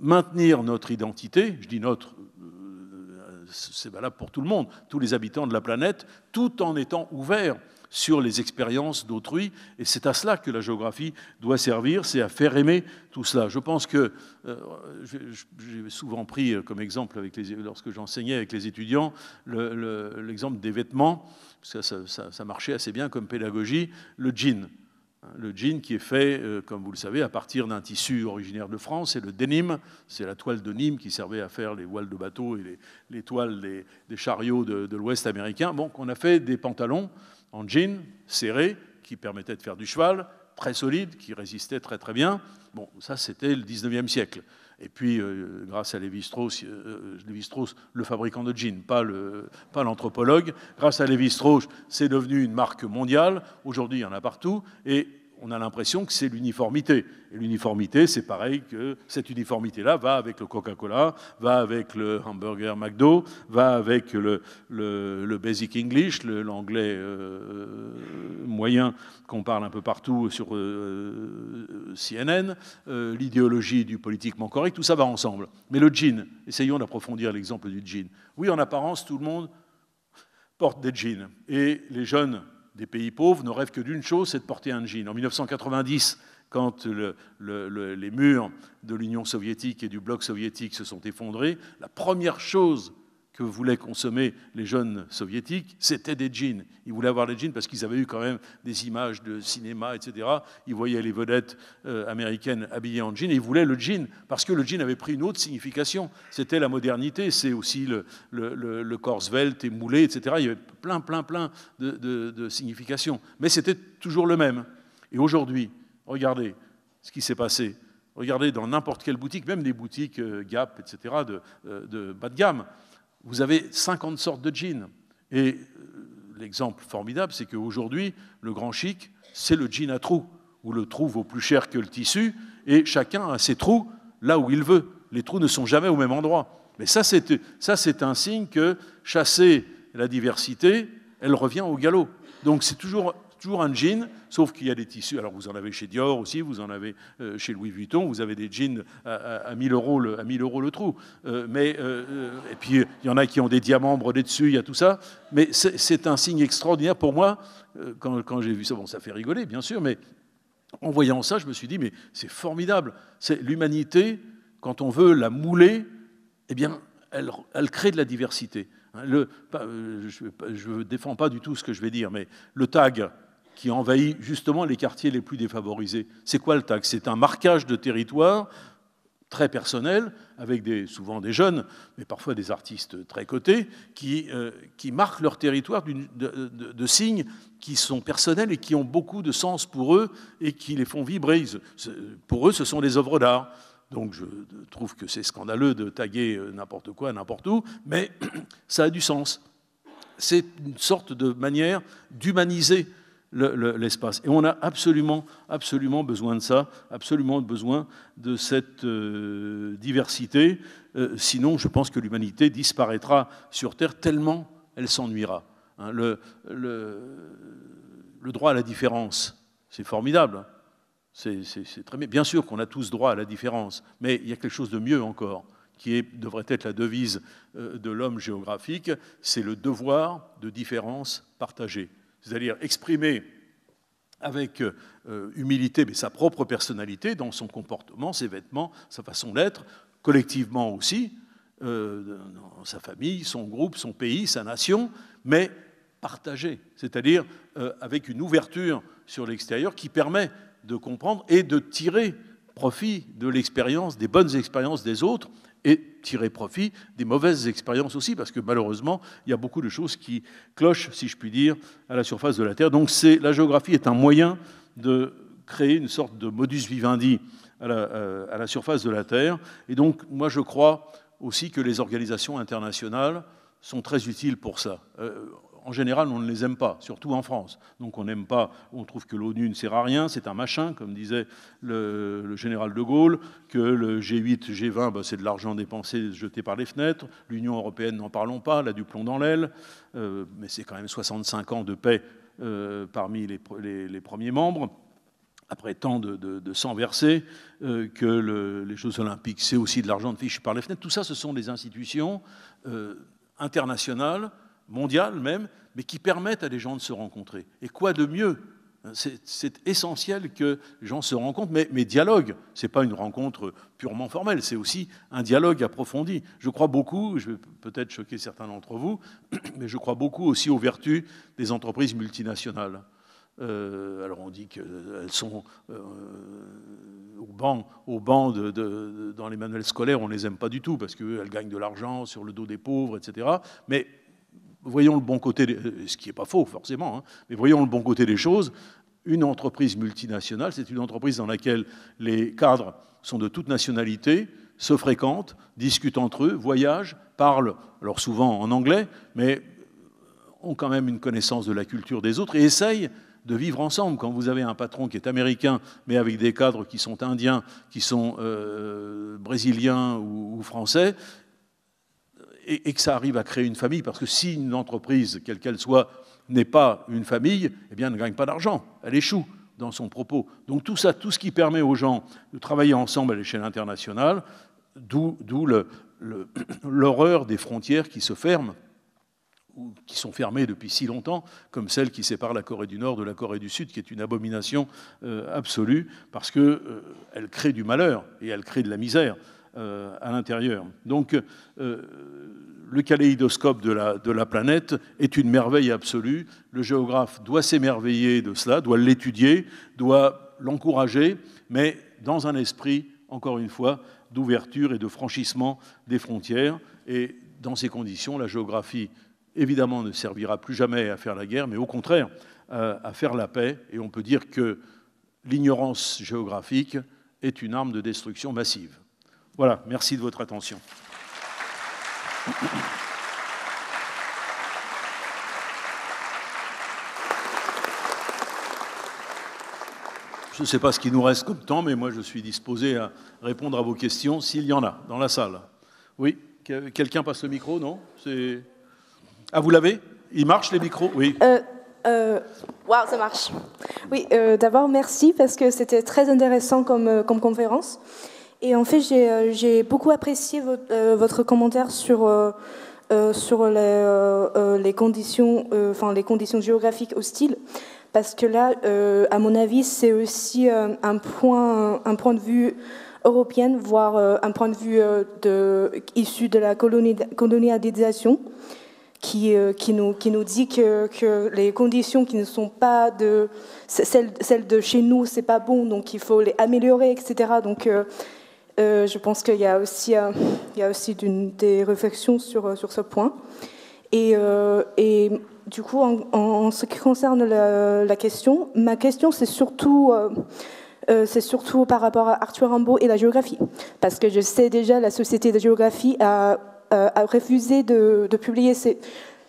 maintenir notre identité, je dis notre, euh, euh, c'est valable pour tout le monde, tous les habitants de la planète, tout en étant ouvert sur les expériences d'autrui. Et c'est à cela que la géographie doit servir, c'est à faire aimer tout cela. Je pense que euh, j'ai souvent pris comme exemple, lorsque j'enseignais avec les étudiants, l'exemple des vêtements, parce que ça marchait assez bien comme pédagogie, le jean. Hein, le jean qui est fait, euh, comme vous le savez, à partir d'un tissu originaire de France, c'est le denim. c'est la toile de Nîmes qui servait à faire les voiles de bateaux et les, toiles des, chariots de, l'Ouest américain. Donc on a fait des pantalons en jean serrés qui permettaient de faire du cheval, très solides, qui résistaient très très bien. Bon, ça c'était le 19e siècle. Et puis, euh, grâce à euh, euh, Lévi-Strauss, le fabricant de jeans, pas l'anthropologue, grâce à Lévi-Strauss, c'est devenu une marque mondiale. Aujourd'hui, il y en a partout. Et on a l'impression que c'est l'uniformité. Et l'uniformité, c'est pareil que cette uniformité-là va avec le Coca-Cola, va avec le hamburger McDo, va avec le, basic English, l'anglais euh, moyen qu'on parle un peu partout sur euh, CNN, euh, l'idéologie du politiquement correct, tout ça va ensemble. Mais le jean, essayons d'approfondir l'exemple du jean. Oui, en apparence, tout le monde porte des jeans. Et les jeunes des pays pauvres ne rêvent que d'une chose, c'est de porter un jean. En 1990, quand les murs de l'Union soviétique et du bloc soviétique se sont effondrés, la première chose que voulaient consommer les jeunes soviétiques, c'était des jeans. Ils voulaient avoir des jeans parce qu'ils avaient eu quand même des images de cinéma, etc. Ils voyaient les vedettes euh, américaines habillées en jeans et ils voulaient le jean parce que le jean avait pris une autre signification. C'était la modernité, c'est aussi le, le, le, corps et moulé, etc. Il y avait plein, plein, plein de, significations. Mais c'était toujours le même. Et aujourd'hui, regardez ce qui s'est passé. Regardez dans n'importe quelle boutique, même des boutiques euh, Gap, etc., euh, de bas de gamme vous avez 50 sortes de jeans. Et euh, l'exemple formidable, c'est qu'aujourd'hui, le grand chic, c'est le jean à trous, où le trou vaut plus cher que le tissu, et chacun a ses trous là où il veut. Les trous ne sont jamais au même endroit. Mais ça, c'est un signe que chasser la diversité, elle revient au galop. Donc c'est toujours toujours un jean, sauf qu'il y a des tissus. Alors vous en avez chez Dior aussi, vous en avez euh, chez Louis Vuitton, vous avez des jeans à, 1000 euros le, à 1000 euros le trou. Euh, mais, euh, et puis il y en a qui ont des diamants brodés dessus, il y a tout ça. Mais c'est un signe extraordinaire pour moi, quand, j'ai vu ça, bon ça fait rigoler bien sûr, mais en voyant ça, je me suis dit, mais c'est formidable. C'est l'humanité, quand on veut la mouler, eh bien, elle, crée de la diversité. je ne défends pas du tout ce que je vais dire, mais le tag, qui envahit justement les quartiers les plus défavorisés. C'est quoi le tag C'est un marquage de territoire très personnel, avec souvent des jeunes, mais parfois des artistes très cotés, qui, euh, qui marquent leur territoire de, de, signes qui sont personnels et qui ont beaucoup de sens pour eux et qui les font vibrer. Pour eux, ce sont des œuvres d'art. Donc je trouve que c'est scandaleux de taguer euh, n'importe quoi, n'importe où, mais ça a du sens. C'est une sorte de manière d'humaniser l'espace. et on a absolument, absolument besoin de ça, absolument besoin de cette euh, diversité. Euh, sinon, je pense que l'humanité disparaîtra sur Terre tellement elle s'ennuiera. Hein. le, droit à la différence, c'est formidable. Hein. C'est très bien. sûr qu'on a tous droit à la différence, mais il y a quelque chose de mieux encore qui devrait être la devise euh, de l'homme géographique, c'est le devoir de différence partagée c'est-à-dire exprimer avec euh, humilité mais sa propre personnalité dans son comportement, ses vêtements, sa façon d'être, collectivement aussi, euh, dans sa famille, son groupe, son pays, sa nation, mais partagé, c'est-à-dire euh, avec une ouverture sur l'extérieur qui permet de comprendre et de tirer profit de l'expérience, des bonnes expériences des autres, et tirer profit des mauvaises expériences aussi, parce que malheureusement, il y a beaucoup de choses qui clochent, si je puis dire, à la surface de la Terre. Donc la géographie est un moyen de créer une sorte de modus vivendi euh, à la, surface de la Terre. Et donc, moi, je crois aussi que les organisations internationales sont très utiles pour ça. Euh, en général, on ne les aime pas, surtout en France. Donc on n'aime pas, on trouve que l'ONU ne sert à rien, c'est un machin, comme disait le, général de Gaulle, que le G8, G20, bah, c'est de l'argent dépensé, jeté par les fenêtres. L'Union européenne, n'en parlons pas, la a du plomb dans l'aile, euh, mais c'est quand même 65 ans de paix euh, parmi les, premiers membres. Après tant de, sang versé, euh, que les Jeux olympiques, c'est aussi de l'argent de fiche par les fenêtres. Tout ça, ce sont des institutions internationales mondiales même, mais qui permettent à des gens de se rencontrer. Et quoi de mieux c'est essentiel que les gens se rencontrent, mais, mais dialogue, ce n'est pas une rencontre purement formelle, c'est aussi un dialogue approfondi. Je crois beaucoup, je vais peut-être choquer certains d'entre vous, mais je crois beaucoup aussi aux vertus des entreprises multinationales. Euh, alors on dit qu'elles sont euh, au banc, au de, dans les manuels scolaires, on ne les aime pas du tout parce qu'elles gagnent de l'argent sur le dos des pauvres, etc. Mais voyons le bon côté, euh, ce qui n'est pas faux forcément, hein, mais voyons le bon côté des choses. Une entreprise multinationale, c'est une entreprise dans laquelle les cadres sont de toute nationalité, se fréquentent, discutent entre eux, voyagent, parlent, alors souvent en anglais, mais euh, ont quand même une connaissance de la culture des autres et essayent de vivre ensemble. Quand vous avez un patron qui est américain, mais avec des cadres qui sont indiens, qui sont euh, brésiliens ou français, et, que ça arrive à créer une famille, parce que si une entreprise, quelle qu'elle soit, n'est pas une famille, eh bien, elle ne gagne pas d'argent, elle échoue dans son propos. Donc tout ça, tout ce qui permet aux gens de travailler ensemble à l'échelle internationale, d'où l'horreur des frontières qui se ferment ou qui sont fermées depuis si longtemps, comme celle qui sépare la Corée du Nord de la Corée du Sud, qui est une abomination euh, absolue, parce qu'elle euh, crée du malheur et elle crée de la misère. Euh, à l'intérieur. Donc, euh, le kaléidoscope de la, de la, planète est une merveille absolue. Le géographe doit s'émerveiller de cela, doit l'étudier, doit l'encourager, mais dans un esprit, encore une fois, d'ouverture et de franchissement des frontières. Et dans ces conditions, la géographie, évidemment, ne servira plus jamais à faire la guerre, mais au contraire, à faire la paix. Et on peut dire que l'ignorance géographique est une arme de destruction massive. Voilà, merci de votre attention. Je ne sais pas ce qu'il nous reste comme temps, mais moi je suis disposé à répondre à vos questions s'il y en a dans la salle. Oui, quelqu'un passe le micro, non Ah, vous l'avez Il marche les micros Oui. Euh, euh, ça marche. Oui, euh, d'abord merci parce que c'était très intéressant comme conférence. Et en fait, j'ai euh, beaucoup apprécié euh, votre, commentaire sur, euh, sur les, conditions, enfin, les conditions géographiques hostiles parce que là, à mon avis, c'est aussi un, point, un point de vue européen, voire un point de vue de, issu de la colonisation, qui, qui, nous, qui nous dit que, que, les conditions qui ne sont pas de celles, celles de chez nous, c'est pas bon, donc il faut les améliorer, etc. Donc euh, je pense qu'il y a aussi, euh, il des réflexions sur, euh, sur ce point. Et, du coup, en, ce qui concerne la, question, ma question, c'est surtout... surtout par rapport à Arthur Rimbaud et la géographie. Parce que je sais déjà, la Société de géographie a, refusé de, publier,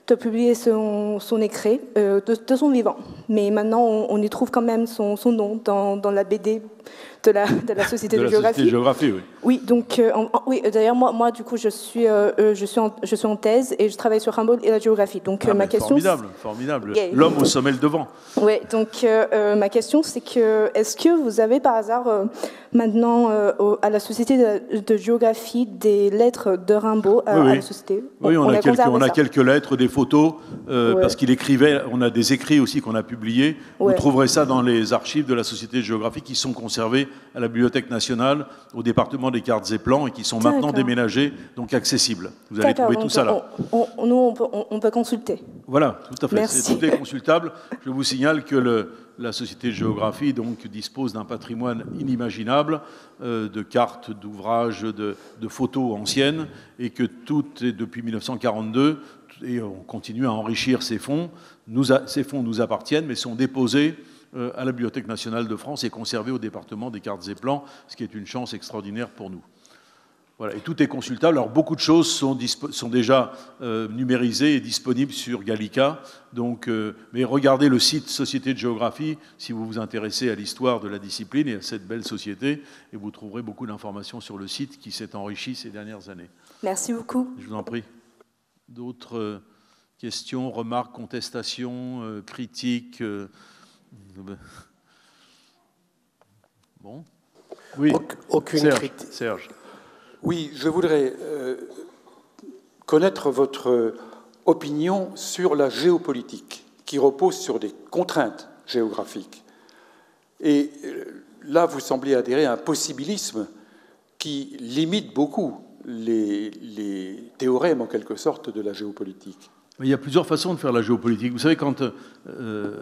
de publier son, écrit de, son vivant. Mais maintenant, on, y trouve quand même son, nom dans, dans la BD de la, Société de, géographie. oui. donc, euh, oui, euh, d'ailleurs, moi, moi, du coup, je suis, euh, je, suis en, je suis en thèse et je travaille sur Rimbaud et la géographie. Donc, ah, ma question. Formidable, formidable. L'homme au sommet le devant. Oui, donc, ma question, c'est que, est-ce que vous avez par hasard, maintenant, à la Société de, géographie, des lettres de Rimbaud à, oui, la Société Oui, on, a, quelques, on a quelques, lettres, des photos, parce qu'il écrivait, on a des écrits aussi qu'on a publiés. Vous trouverez ça dans les archives de la Société de géographie qui sont conservées à la Bibliothèque nationale, au département des cartes et plans, et qui sont maintenant déménagés, donc accessibles. Vous allez trouver tout ça là. nous, on peut, consulter. Voilà, tout à fait. c'est tout est consultable. Je vous signale que la Société de géographie donc, dispose d'un patrimoine inimaginable euh, de cartes, d'ouvrages, de, photos anciennes, et que tout est depuis 1942, et on continue à enrichir ces fonds. ces fonds nous appartiennent, mais sont déposés euh, à la Bibliothèque nationale de France et conservé au département des cartes et plans, ce qui est une chance extraordinaire pour nous. Voilà, et tout est consultable. Alors beaucoup de choses sont, déjà euh, numérisées et disponibles sur Gallica. Euh, mais regardez le site Société de géographie si vous vous intéressez à l'histoire de la discipline et à cette belle société. Et vous trouverez beaucoup d'informations sur le site qui s'est enrichi ces dernières années. Merci beaucoup. Je vous en prie. D'autres questions, remarques, contestations, critiques Bon. Oui, aucune Serge. Oui, je voudrais euh, connaître votre opinion sur la géopolitique, qui repose sur des contraintes géographiques. Et euh, là, vous semblez adhérer à un possibilisme qui limite beaucoup les théorèmes, en quelque sorte, de la géopolitique. Il y a plusieurs façons de faire la géopolitique. Vous savez, quand, euh,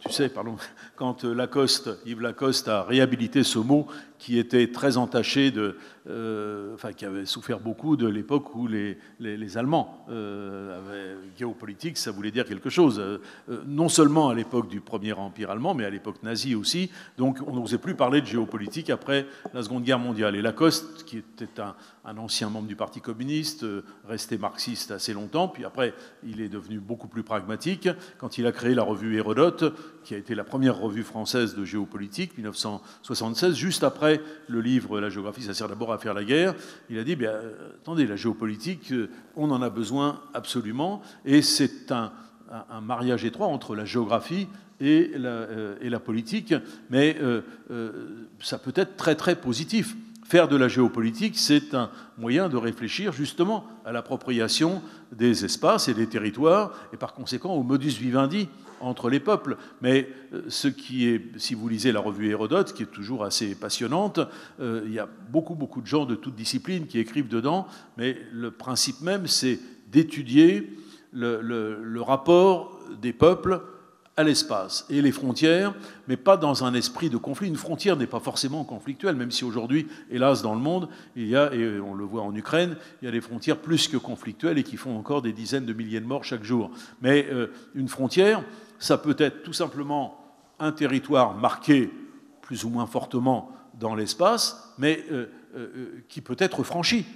tu sais, pardon, quand Lacoste, Yves Lacoste a réhabilité ce mot qui était très entaché de, euh, enfin, qui avait souffert beaucoup de l'époque où les, les, Allemands, euh, avaient, géopolitique, ça voulait dire quelque chose, euh, non seulement à l'époque du premier empire allemand, mais à l'époque nazie aussi. Donc on n'osait plus parler de géopolitique après la Seconde Guerre mondiale. Et Lacoste, qui était un, ancien membre du Parti communiste, resté marxiste assez longtemps, puis après il est devenu beaucoup plus pragmatique quand il a créé la revue Hérodote, qui a été la première revue française de géopolitique, 1976, juste après le livre La géographie, ça sert d'abord à faire la guerre, il a dit, bien, euh, attendez, la géopolitique, euh, on en a besoin absolument, et c'est un, mariage étroit entre la géographie et la, euh, et la politique, mais ça peut être très très positif. Faire de la géopolitique, c'est un moyen de réfléchir justement à l'appropriation des espaces et des territoires, et par conséquent au modus vivendi entre les peuples. Mais euh, ce qui est, si vous lisez la revue Hérodote, qui est toujours assez passionnante, euh, il y a beaucoup, beaucoup de gens de toutes disciplines qui écrivent dedans, mais le principe même, c'est d'étudier le, rapport des peuples à l'espace et les frontières, mais pas dans un esprit de conflit. Une frontière n'est pas forcément conflictuelle, même si aujourd'hui, hélas, dans le monde, il y a, et on le voit en Ukraine, il y a des frontières plus que conflictuelles et qui font encore des dizaines de milliers de morts chaque jour. Mais euh, une frontière, ça peut être tout simplement un territoire marqué plus ou moins fortement dans l'espace, mais euh, euh, euh, qui peut être franchi.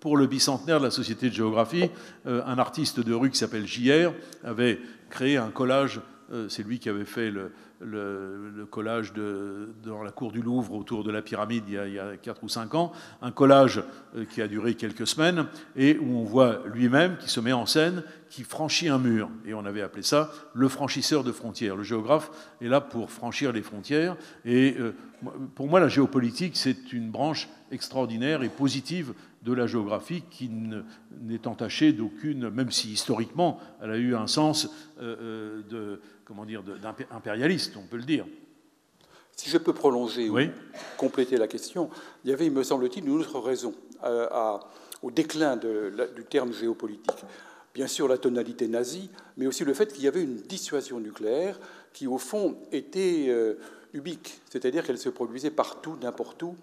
pour le bicentenaire de la Société de géographie, un artiste de rue qui s'appelle J.R. avait créé un collage, c'est lui qui avait fait le, le, collage de, dans la cour du Louvre autour de la pyramide il y a, il y a 4 ou 5 ans, un collage euh, qui a duré quelques semaines et où on voit lui-même qui se met en scène, qui franchit un mur. Et on avait appelé ça le franchisseur de frontières. Le géographe est là pour franchir les frontières. Et euh, pour moi, la géopolitique, c'est une branche extraordinaire et positive de la géographie qui n'est entachée d'aucune, même si historiquement elle a eu un sens euh, de comment dire, d'impérialiste, on peut le dire. Si je peux prolonger ou compléter la question, il y avait, me semble-t-il, une autre raison euh, au déclin du terme géopolitique. Bien sûr, la tonalité nazie, mais aussi le fait qu'il y avait une dissuasion nucléaire qui, au fond, était euh, ubique, c'est-à-dire qu'elle se produisait partout, n'importe où,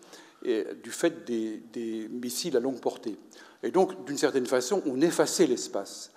du fait des, des missiles à longue portée. Et donc, d'une certaine façon, on effaçait l'espace.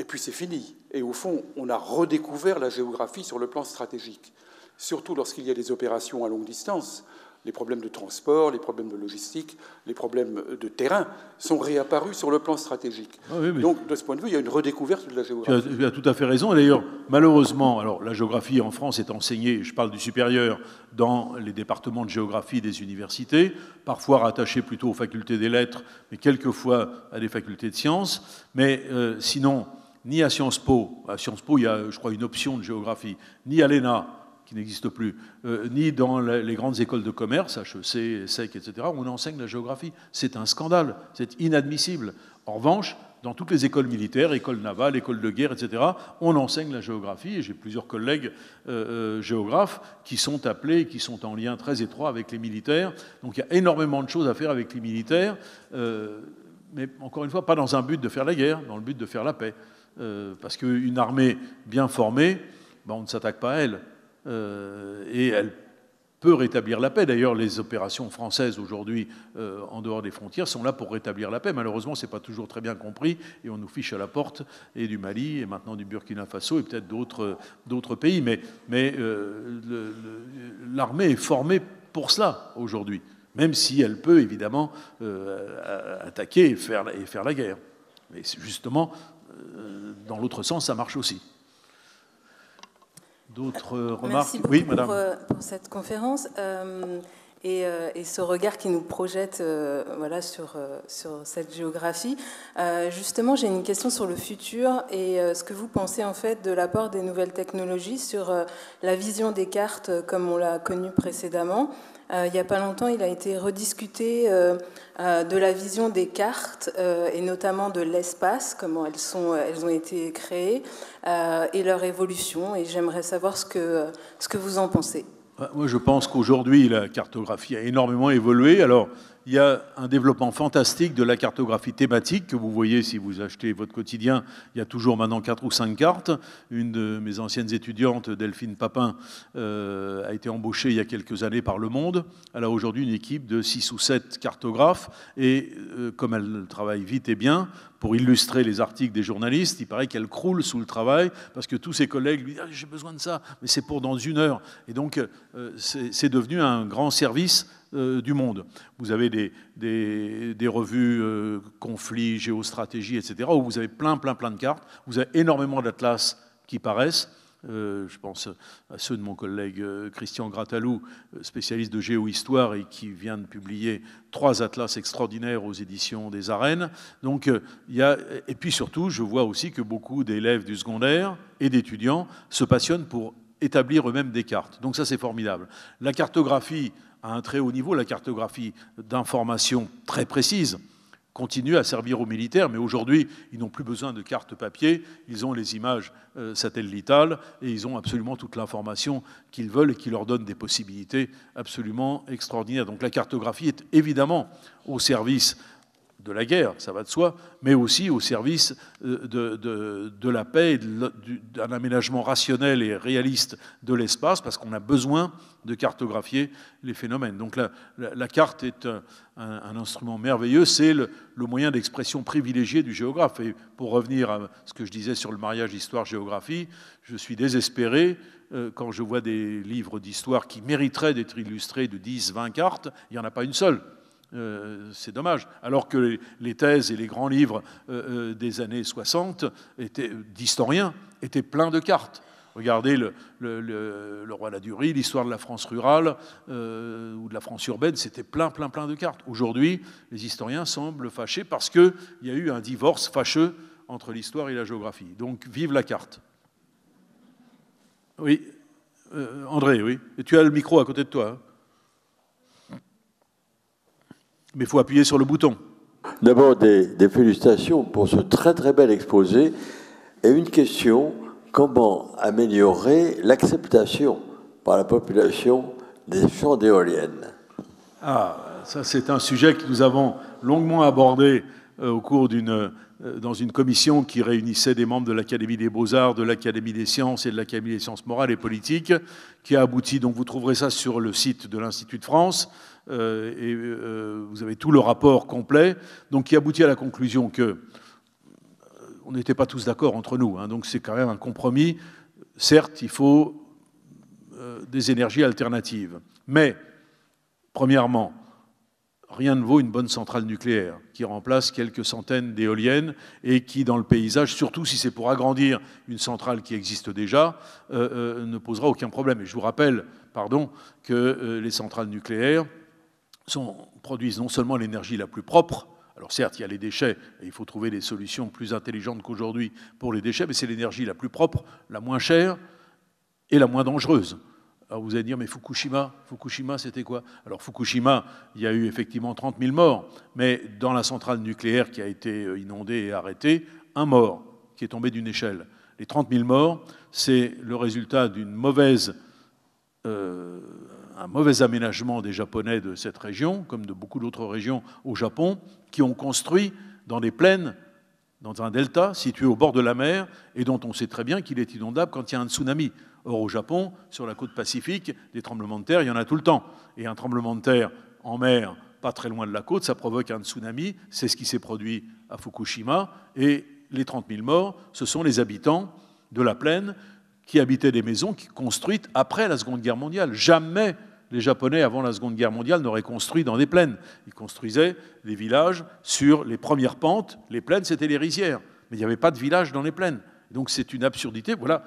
Et puis c'est fini. Et au fond, on a redécouvert la géographie sur le plan stratégique. Surtout lorsqu'il y a des opérations à longue distance, les problèmes de transport, les problèmes de logistique, les problèmes de terrain sont réapparus sur le plan stratégique. Ah Donc, de ce point de vue, il y a une redécouverte de la géographie. Tu as, tout à fait raison. D'ailleurs, malheureusement, alors la géographie en France est enseignée, je parle du supérieur, dans les départements de géographie des universités, parfois rattachés plutôt aux facultés des lettres, mais quelquefois à des facultés de sciences. Mais euh, sinon, ni à Sciences Po, à Sciences Po il y a je crois une option de géographie, ni à l'ENA, qui n'existe plus, euh, ni dans les grandes écoles de commerce, HEC, SEC, etc., on enseigne la géographie. C'est un scandale, c'est inadmissible. En revanche, dans toutes les écoles militaires, écoles navales, écoles de guerre, etc., on enseigne la géographie, et j'ai plusieurs collègues euh, euh, géographes qui sont appelés, qui sont en lien très étroit avec les militaires. Donc il y a énormément de choses à faire avec les militaires, mais encore une fois, pas dans un but de faire la guerre, dans le but de faire la paix. Euh, parce qu'une armée bien formée, ben, on ne s'attaque pas à elle. Euh, et elle peut rétablir la paix. D'ailleurs, les opérations françaises aujourd'hui euh, en dehors des frontières sont là pour rétablir la paix. Malheureusement, ce n'est pas toujours très bien compris et on nous fiche à la porte et du Mali et maintenant du Burkina Faso et peut-être d'autres pays. Mais, l'armée est formée pour cela aujourd'hui, même si elle peut évidemment attaquer et faire, et faire la guerre. Mais justement, euh, dans l'autre sens, ça marche aussi. D'autres euh, remarques Merci Oui, madame. Pour, euh, cette conférence. et, ce regard qui nous projette voilà, sur, sur, cette géographie. justement, j'ai une question sur le futur et ce que vous pensez en fait de l'apport des nouvelles technologies sur la vision des cartes comme on l'a connu précédemment. Euh, il n'y a pas longtemps, il a été rediscuté euh, euh, de la vision des cartes et notamment de l'espace, comment elles, sont, elles ont été créées et leur évolution. Et j'aimerais savoir ce que, ce que vous en pensez. Moi, je pense qu'aujourd'hui, la cartographie a énormément évolué. Alors, il y a un développement fantastique de la cartographie thématique que vous voyez si vous achetez votre quotidien. Il y a toujours maintenant quatre ou cinq cartes. Une de mes anciennes étudiantes, Delphine Papin, euh, a été embauchée il y a quelques années par Le Monde. Elle a aujourd'hui une équipe de six ou sept cartographes et euh, comme elle travaille vite et bien, pour illustrer les articles des journalistes, il paraît qu'elle croule sous le travail parce que tous ses collègues lui disent ah, J'ai besoin de ça, mais c'est pour dans une heure. Et donc, euh, c'est devenu un grand service euh, du monde. Vous avez des, des, revues euh, conflits, géostratégie, etc., où vous avez plein, plein, plein de cartes. Vous avez énormément d'atlas qui paraissent. Euh, je pense à ceux de mon collègue euh, Christian Gratalou, euh, spécialiste de géohistoire et qui vient de publier trois atlas extraordinaires aux éditions des arènes. et puis surtout, je vois aussi que beaucoup d'élèves du secondaire et d'étudiants se passionnent pour établir eux-mêmes des cartes. Donc ça, c'est formidable. La cartographie à un très haut niveau, la cartographie d'informations très précise continuent à servir aux militaires, mais aujourd'hui, ils n'ont plus besoin de cartes papier, ils ont les images euh, satellitales et ils ont absolument toute l'information qu'ils veulent et qui leur donne des possibilités absolument extraordinaires. Donc la cartographie est évidemment au service de la guerre, ça va de soi, mais aussi au service euh, de, la paix et d'un aménagement rationnel et réaliste de l'espace, parce qu'on a besoin de cartographier les phénomènes. Donc la, carte est un, instrument merveilleux, c'est le, le, moyen d'expression privilégié du géographe. Et pour revenir à ce que je disais sur le mariage histoire-géographie, je suis désespéré euh, quand je vois des livres d'histoire qui mériteraient d'être illustrés de 10, 20 cartes, il n'y en a pas une seule. Euh, c'est dommage. Alors que les thèses et les grands livres euh, euh, des années 60 d'historiens étaient pleins de cartes. Regardez le, roi La durée roi Ladurie, l'histoire de la France rurale ou de la France urbaine, c'était plein, plein, plein de cartes. Aujourd'hui, les historiens semblent fâchés parce qu'il y a eu un divorce fâcheux entre l'histoire et la géographie. Donc, vive la carte. Oui, André, oui. Et tu as le micro à côté de toi. Hein. Mais il faut appuyer sur le bouton. D'abord, des, félicitations pour ce très très bel exposé. Et une question, comment améliorer l'acceptation par la population des champs d'éoliennes Ah, ça c'est un sujet que nous avons longuement abordé euh, au cours d'une, euh, dans une commission qui réunissait des membres de l'Académie des beaux-arts, de l'Académie des sciences et de l'Académie des sciences morales et politiques, qui a abouti, donc vous trouverez ça sur le site de l'Institut de France, euh, et euh, vous avez tout le rapport complet, donc qui aboutit à la conclusion que euh, on n'était pas tous d'accord entre nous. Hein. donc c'est quand même un compromis. Certes, il faut des énergies alternatives, mais premièrement, rien ne vaut une bonne centrale nucléaire qui remplace quelques centaines d'éoliennes et qui, dans le paysage, surtout si c'est pour agrandir une centrale qui existe déjà, ne posera aucun problème. Et je vous rappelle, pardon, que les centrales nucléaires produisent non seulement l'énergie la plus propre, alors certes, il y a les déchets, et il faut trouver des solutions plus intelligentes qu'aujourd'hui pour les déchets, mais c'est l'énergie la plus propre, la moins chère et la moins dangereuse. Alors vous allez dire, mais Fukushima, Fukushima c'était quoi Alors Fukushima, il y a eu effectivement 30 000 morts, mais dans la centrale nucléaire qui a été euh, inondée et arrêtée, un mort qui est tombé d'une échelle. Les 30 000 morts, c'est le résultat d'une mauvaise euh, un mauvais aménagement des Japonais de cette région, comme de beaucoup d'autres régions au Japon, qui ont construit dans des plaines, dans un delta situé au bord de la mer, et dont on sait très bien qu'il est inondable quand il y a un tsunami. Or, au Japon, sur la côte pacifique, des tremblements de terre, il y en a tout le temps. Et un tremblement de terre en mer, pas très loin de la côte, ça provoque un tsunami. C'est ce qui s'est produit à Fukushima. Et les 30 000 morts, ce sont les habitants de la plaine qui habitaient des maisons construites après la Seconde Guerre mondiale. Jamais les Japonais, avant la Seconde Guerre mondiale, n'auraient construit dans des plaines. Ils construisaient des villages sur les premières pentes. Les plaines, c'était les rizières. Mais il n'y avait pas de village dans les plaines. Donc c'est une absurdité. Voilà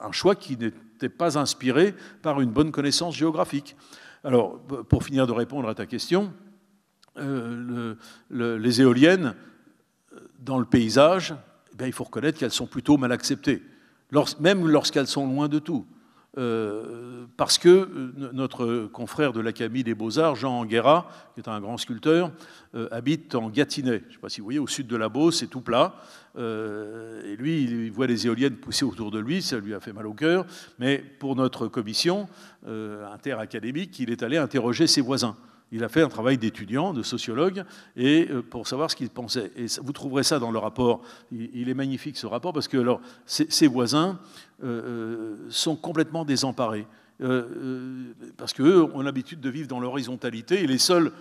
un choix qui n'était pas inspiré par une bonne connaissance géographique. Alors, pour finir de répondre à ta question, euh, les éoliennes, dans le paysage, eh il faut reconnaître qu'elles sont plutôt mal acceptées, même lorsqu'elles sont loin de tout. Euh, parce que euh, notre confrère de l'Académie des Beaux-Arts, Jean Anguera, qui est un grand sculpteur, euh, habite en Gâtinais. Je ne sais pas si vous voyez, au sud de la Beauce, c'est tout plat. et lui, il voit les éoliennes pousser autour de lui, ça lui a fait mal au cœur. Mais pour notre commission interacadémique, il est allé interroger ses voisins il a fait un travail d'étudiant, de sociologue, et euh, pour savoir ce qu'il pensait. Et vous trouverez ça dans le rapport. Il est magnifique ce rapport parce que ses voisins euh, euh, sont complètement désemparés. parce qu'eux ont l'habitude de vivre dans l'horizontalité et les seuls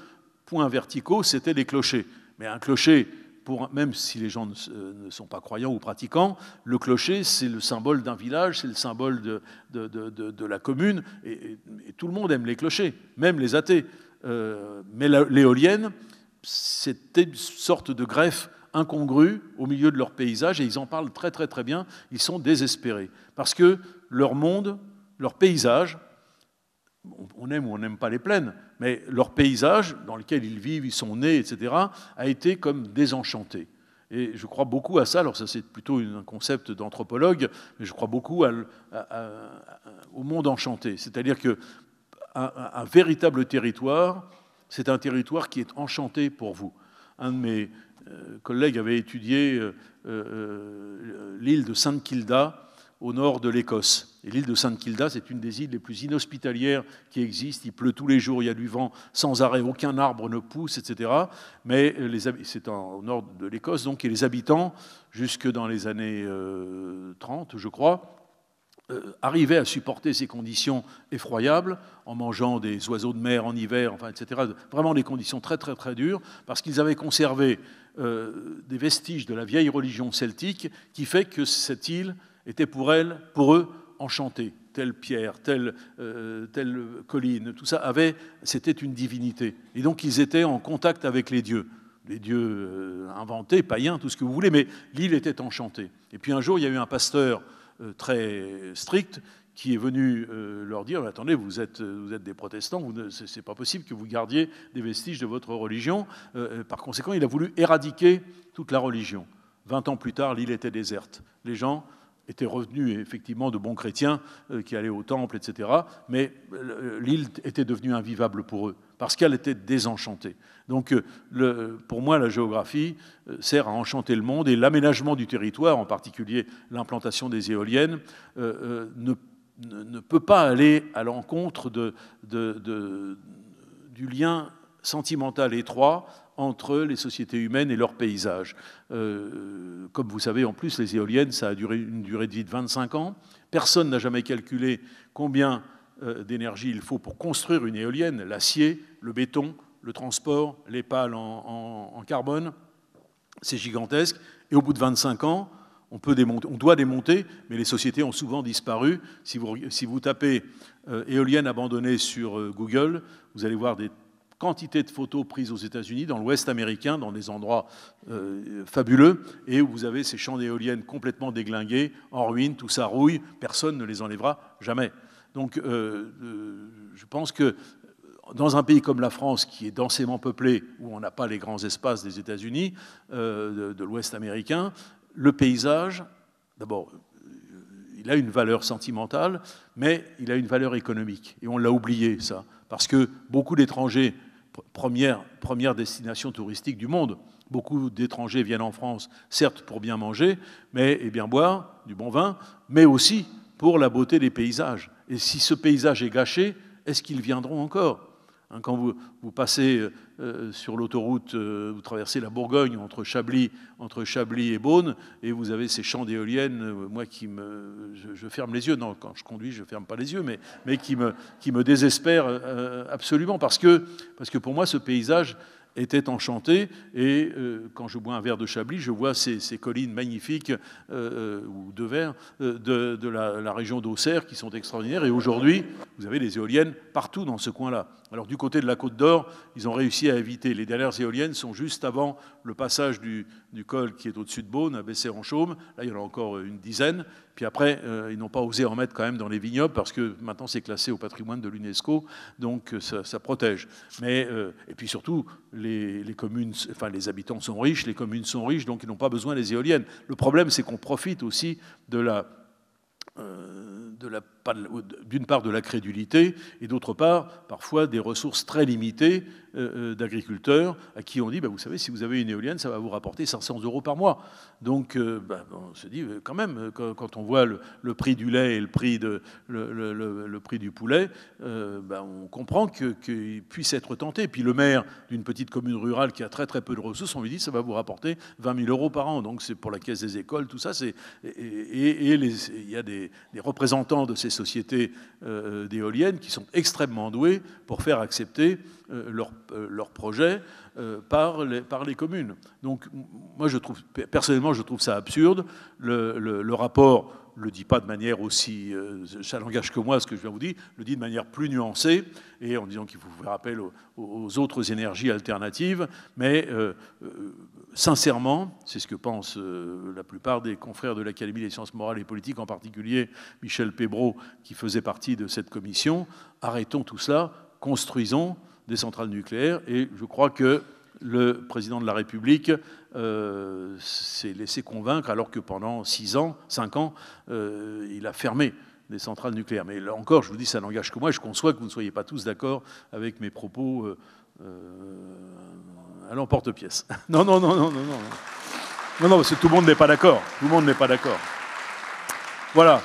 points verticaux, c'était les clochers. Mais un clocher, même si les gens ne, sont pas croyants ou pratiquants, le clocher, c'est le symbole d'un village, c'est le symbole de, la commune, et, tout le monde aime les clochers, même les athées. Euh, mais l'éolienne, c'était une sorte de greffe incongrue au milieu de leur paysage, et ils en parlent très très très bien, ils sont désespérés, parce que leur monde, leur paysage, on aime ou on n'aime pas les plaines, mais leur paysage dans lequel ils vivent, ils sont nés, etc., a été comme désenchanté. Et je crois beaucoup à ça. Alors ça, c'est plutôt un concept d'anthropologue, mais je crois beaucoup au monde enchanté. C'est-à-dire que un, véritable territoire, c'est un territoire qui est enchanté pour vous. Un de mes euh, collègues avait étudié euh, euh, l'île de Sainte Kilda au nord de l'Écosse. Et l'île de Sainte Kilda, c'est une des îles les plus inhospitalières qui existent. Il pleut tous les jours, il y a du vent sans arrêt, aucun arbre ne pousse, etc. Mais c'est au nord de l'Écosse, donc, et les habitants, jusque dans les années 30, je crois, euh, arrivaient à supporter ces conditions effroyables en mangeant des oiseaux de mer en hiver, enfin, etc. Vraiment des conditions très très très dures parce qu'ils avaient conservé euh, des vestiges de la vieille religion celtique qui fait que cette île était pour elle, pour eux, enchantée. Telle pierre, telle, euh, colline, tout ça avait, c'était une divinité. Et donc ils étaient en contact avec les dieux les dieux inventés, païens, tout ce que vous voulez, mais l'île était enchantée. Et puis un jour, il y a eu un pasteur euh, très strict qui est venu euh, leur dire attendez, vous êtes, euh, vous êtes des protestants, c'est pas possible que vous gardiez des vestiges de votre religion. par conséquent, il a voulu éradiquer toute la religion. Vingt ans plus tard, l'île était déserte. Les gens étaient revenus effectivement de bons chrétiens qui allaient au temple, etc. Mais l'île était devenue invivable pour eux parce qu'elle était désenchantée. Donc euh, pour moi, la géographie euh, sert à enchanter le monde et l'aménagement du territoire, en particulier l'implantation des éoliennes, euh, ne, peut pas aller à l'encontre du lien sentimental étroit entre les sociétés humaines et leur paysage. comme vous savez, en plus, les éoliennes, ça a duré une durée de vie de 25 ans. Personne n'a jamais calculé combien euh, d'énergie il faut pour construire une éolienne, l'acier, le béton, le transport, les pales en, carbone. C'est gigantesque. Et au bout de 25 ans, on, peut démonter, on doit démonter, mais les sociétés ont souvent disparu. Si vous, tapez éoliennes euh, éolienne abandonnée sur euh, Google, vous allez voir des quantités de photos prises aux États-Unis, dans l'Ouest américain, dans des endroits fabuleux, et où vous avez ces champs d'éoliennes complètement déglingués, en ruine, tout ça rouille, personne ne les enlèvera jamais. Donc, euh, euh, je pense que dans un pays comme la France, qui est densément peuplé, où on n'a pas les grands espaces des États-Unis, euh, de, l'Ouest américain, le paysage, d'abord, il a une valeur sentimentale, mais il a une valeur économique. Et on l'a oublié, ça. Parce que beaucoup d'étrangers, première, première destination touristique du monde, beaucoup d'étrangers viennent en France, certes pour bien manger mais, et bien boire, du bon vin, mais aussi pour la beauté des paysages et si ce paysage est gâché, est-ce qu'ils viendront encore hein, quand vous, passez euh, euh, sur l'autoroute, euh, vous traversez la Bourgogne entre Chablis, entre Chablis et Beaune, et vous avez ces champs d'éoliennes, moi qui me... Je, ferme les yeux, non, quand je conduis, je ne ferme pas les yeux, mais, mais qui, me, qui me désespère absolument, parce que, parce que pour moi, ce paysage était enchanté. Et euh, quand je bois un verre de Chablis, je vois ces, collines magnifiques, euh, euh, ou de verre de, la, la, région d'Auxerre qui sont extraordinaires. Et aujourd'hui, vous avez des éoliennes partout dans ce coin-là. Alors du côté de la Côte d'Or, ils ont réussi à éviter. Les dernières éoliennes sont juste avant le passage du, col qui est au-dessus de Beaune, à Bessé-en-Chaume. Là, il y en a encore une dizaine. Puis après, euh, ils n'ont pas osé en mettre quand même dans les vignobles parce que maintenant c'est classé au patrimoine de l'UNESCO, donc euh, ça, protège. Mais euh, et puis surtout, les, les habitants sont riches, les communes sont riches, donc ils n'ont pas besoin des éoliennes. Le problème, c'est qu'on profite aussi de la euh, d'une part de la crédulité et d'autre part parfois des ressources très limitées euh, euh, d'agriculteurs à qui on dit, bah, vous savez, si vous avez une éolienne, ça va vous rapporter 500 euros par mois. Donc euh, bah, on se dit, quand même, quand on voit le, prix du lait et le prix, de, le, prix du poulet, bah, on comprend qu'il que puisse être tenté. Puis le maire d'une petite commune rurale qui a très très peu de ressources, on lui dit, ça va vous rapporter 20 000 euros par an. Donc c'est pour la caisse des écoles, tout ça. Et, et, il y a des, représentants de ces sociétés d'éoliennes qui sont extrêmement doués pour faire accepter leurs leur euh, projets euh, par les, par les, communes. Donc, moi, je trouve, personnellement, je trouve ça absurde. Le, le, rapport ne le dit pas de manière aussi n'engage euh, que moi, ce que je viens de vous dire, le dit de manière plus nuancée, et en disant qu'il faut faire appel aux, autres énergies alternatives. Mais sincèrement, c'est ce que pensent la plupart des confrères de l'Académie des sciences morales et politiques, en particulier Michel Pébro, qui faisait partie de cette commission, arrêtons tout cela, construisons des centrales nucléaires. Et je crois que le président de la République euh, s'est laissé convaincre, alors que pendant 6 ans, 5 ans, euh, il a fermé des centrales nucléaires. Mais encore, je vous dis, ça n'engage que moi. Je conçois que vous ne soyez pas tous d'accord avec mes propos euh, à l'emporte-pièce. non, non, non, non, non, non. Non, non, parce que tout le monde n'est pas d'accord. Tout le monde n'est pas d'accord. Voilà.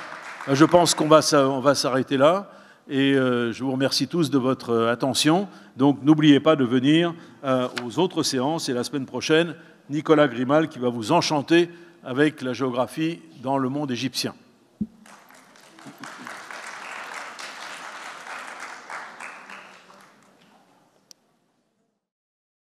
Je pense qu'on va s'arrêter là et euh, je vous remercie tous de votre euh, attention. Donc n'oubliez pas de venir euh, aux autres séances et la semaine prochaine, Nicolas Grimal qui va vous enchanter avec la géographie dans le monde égyptien.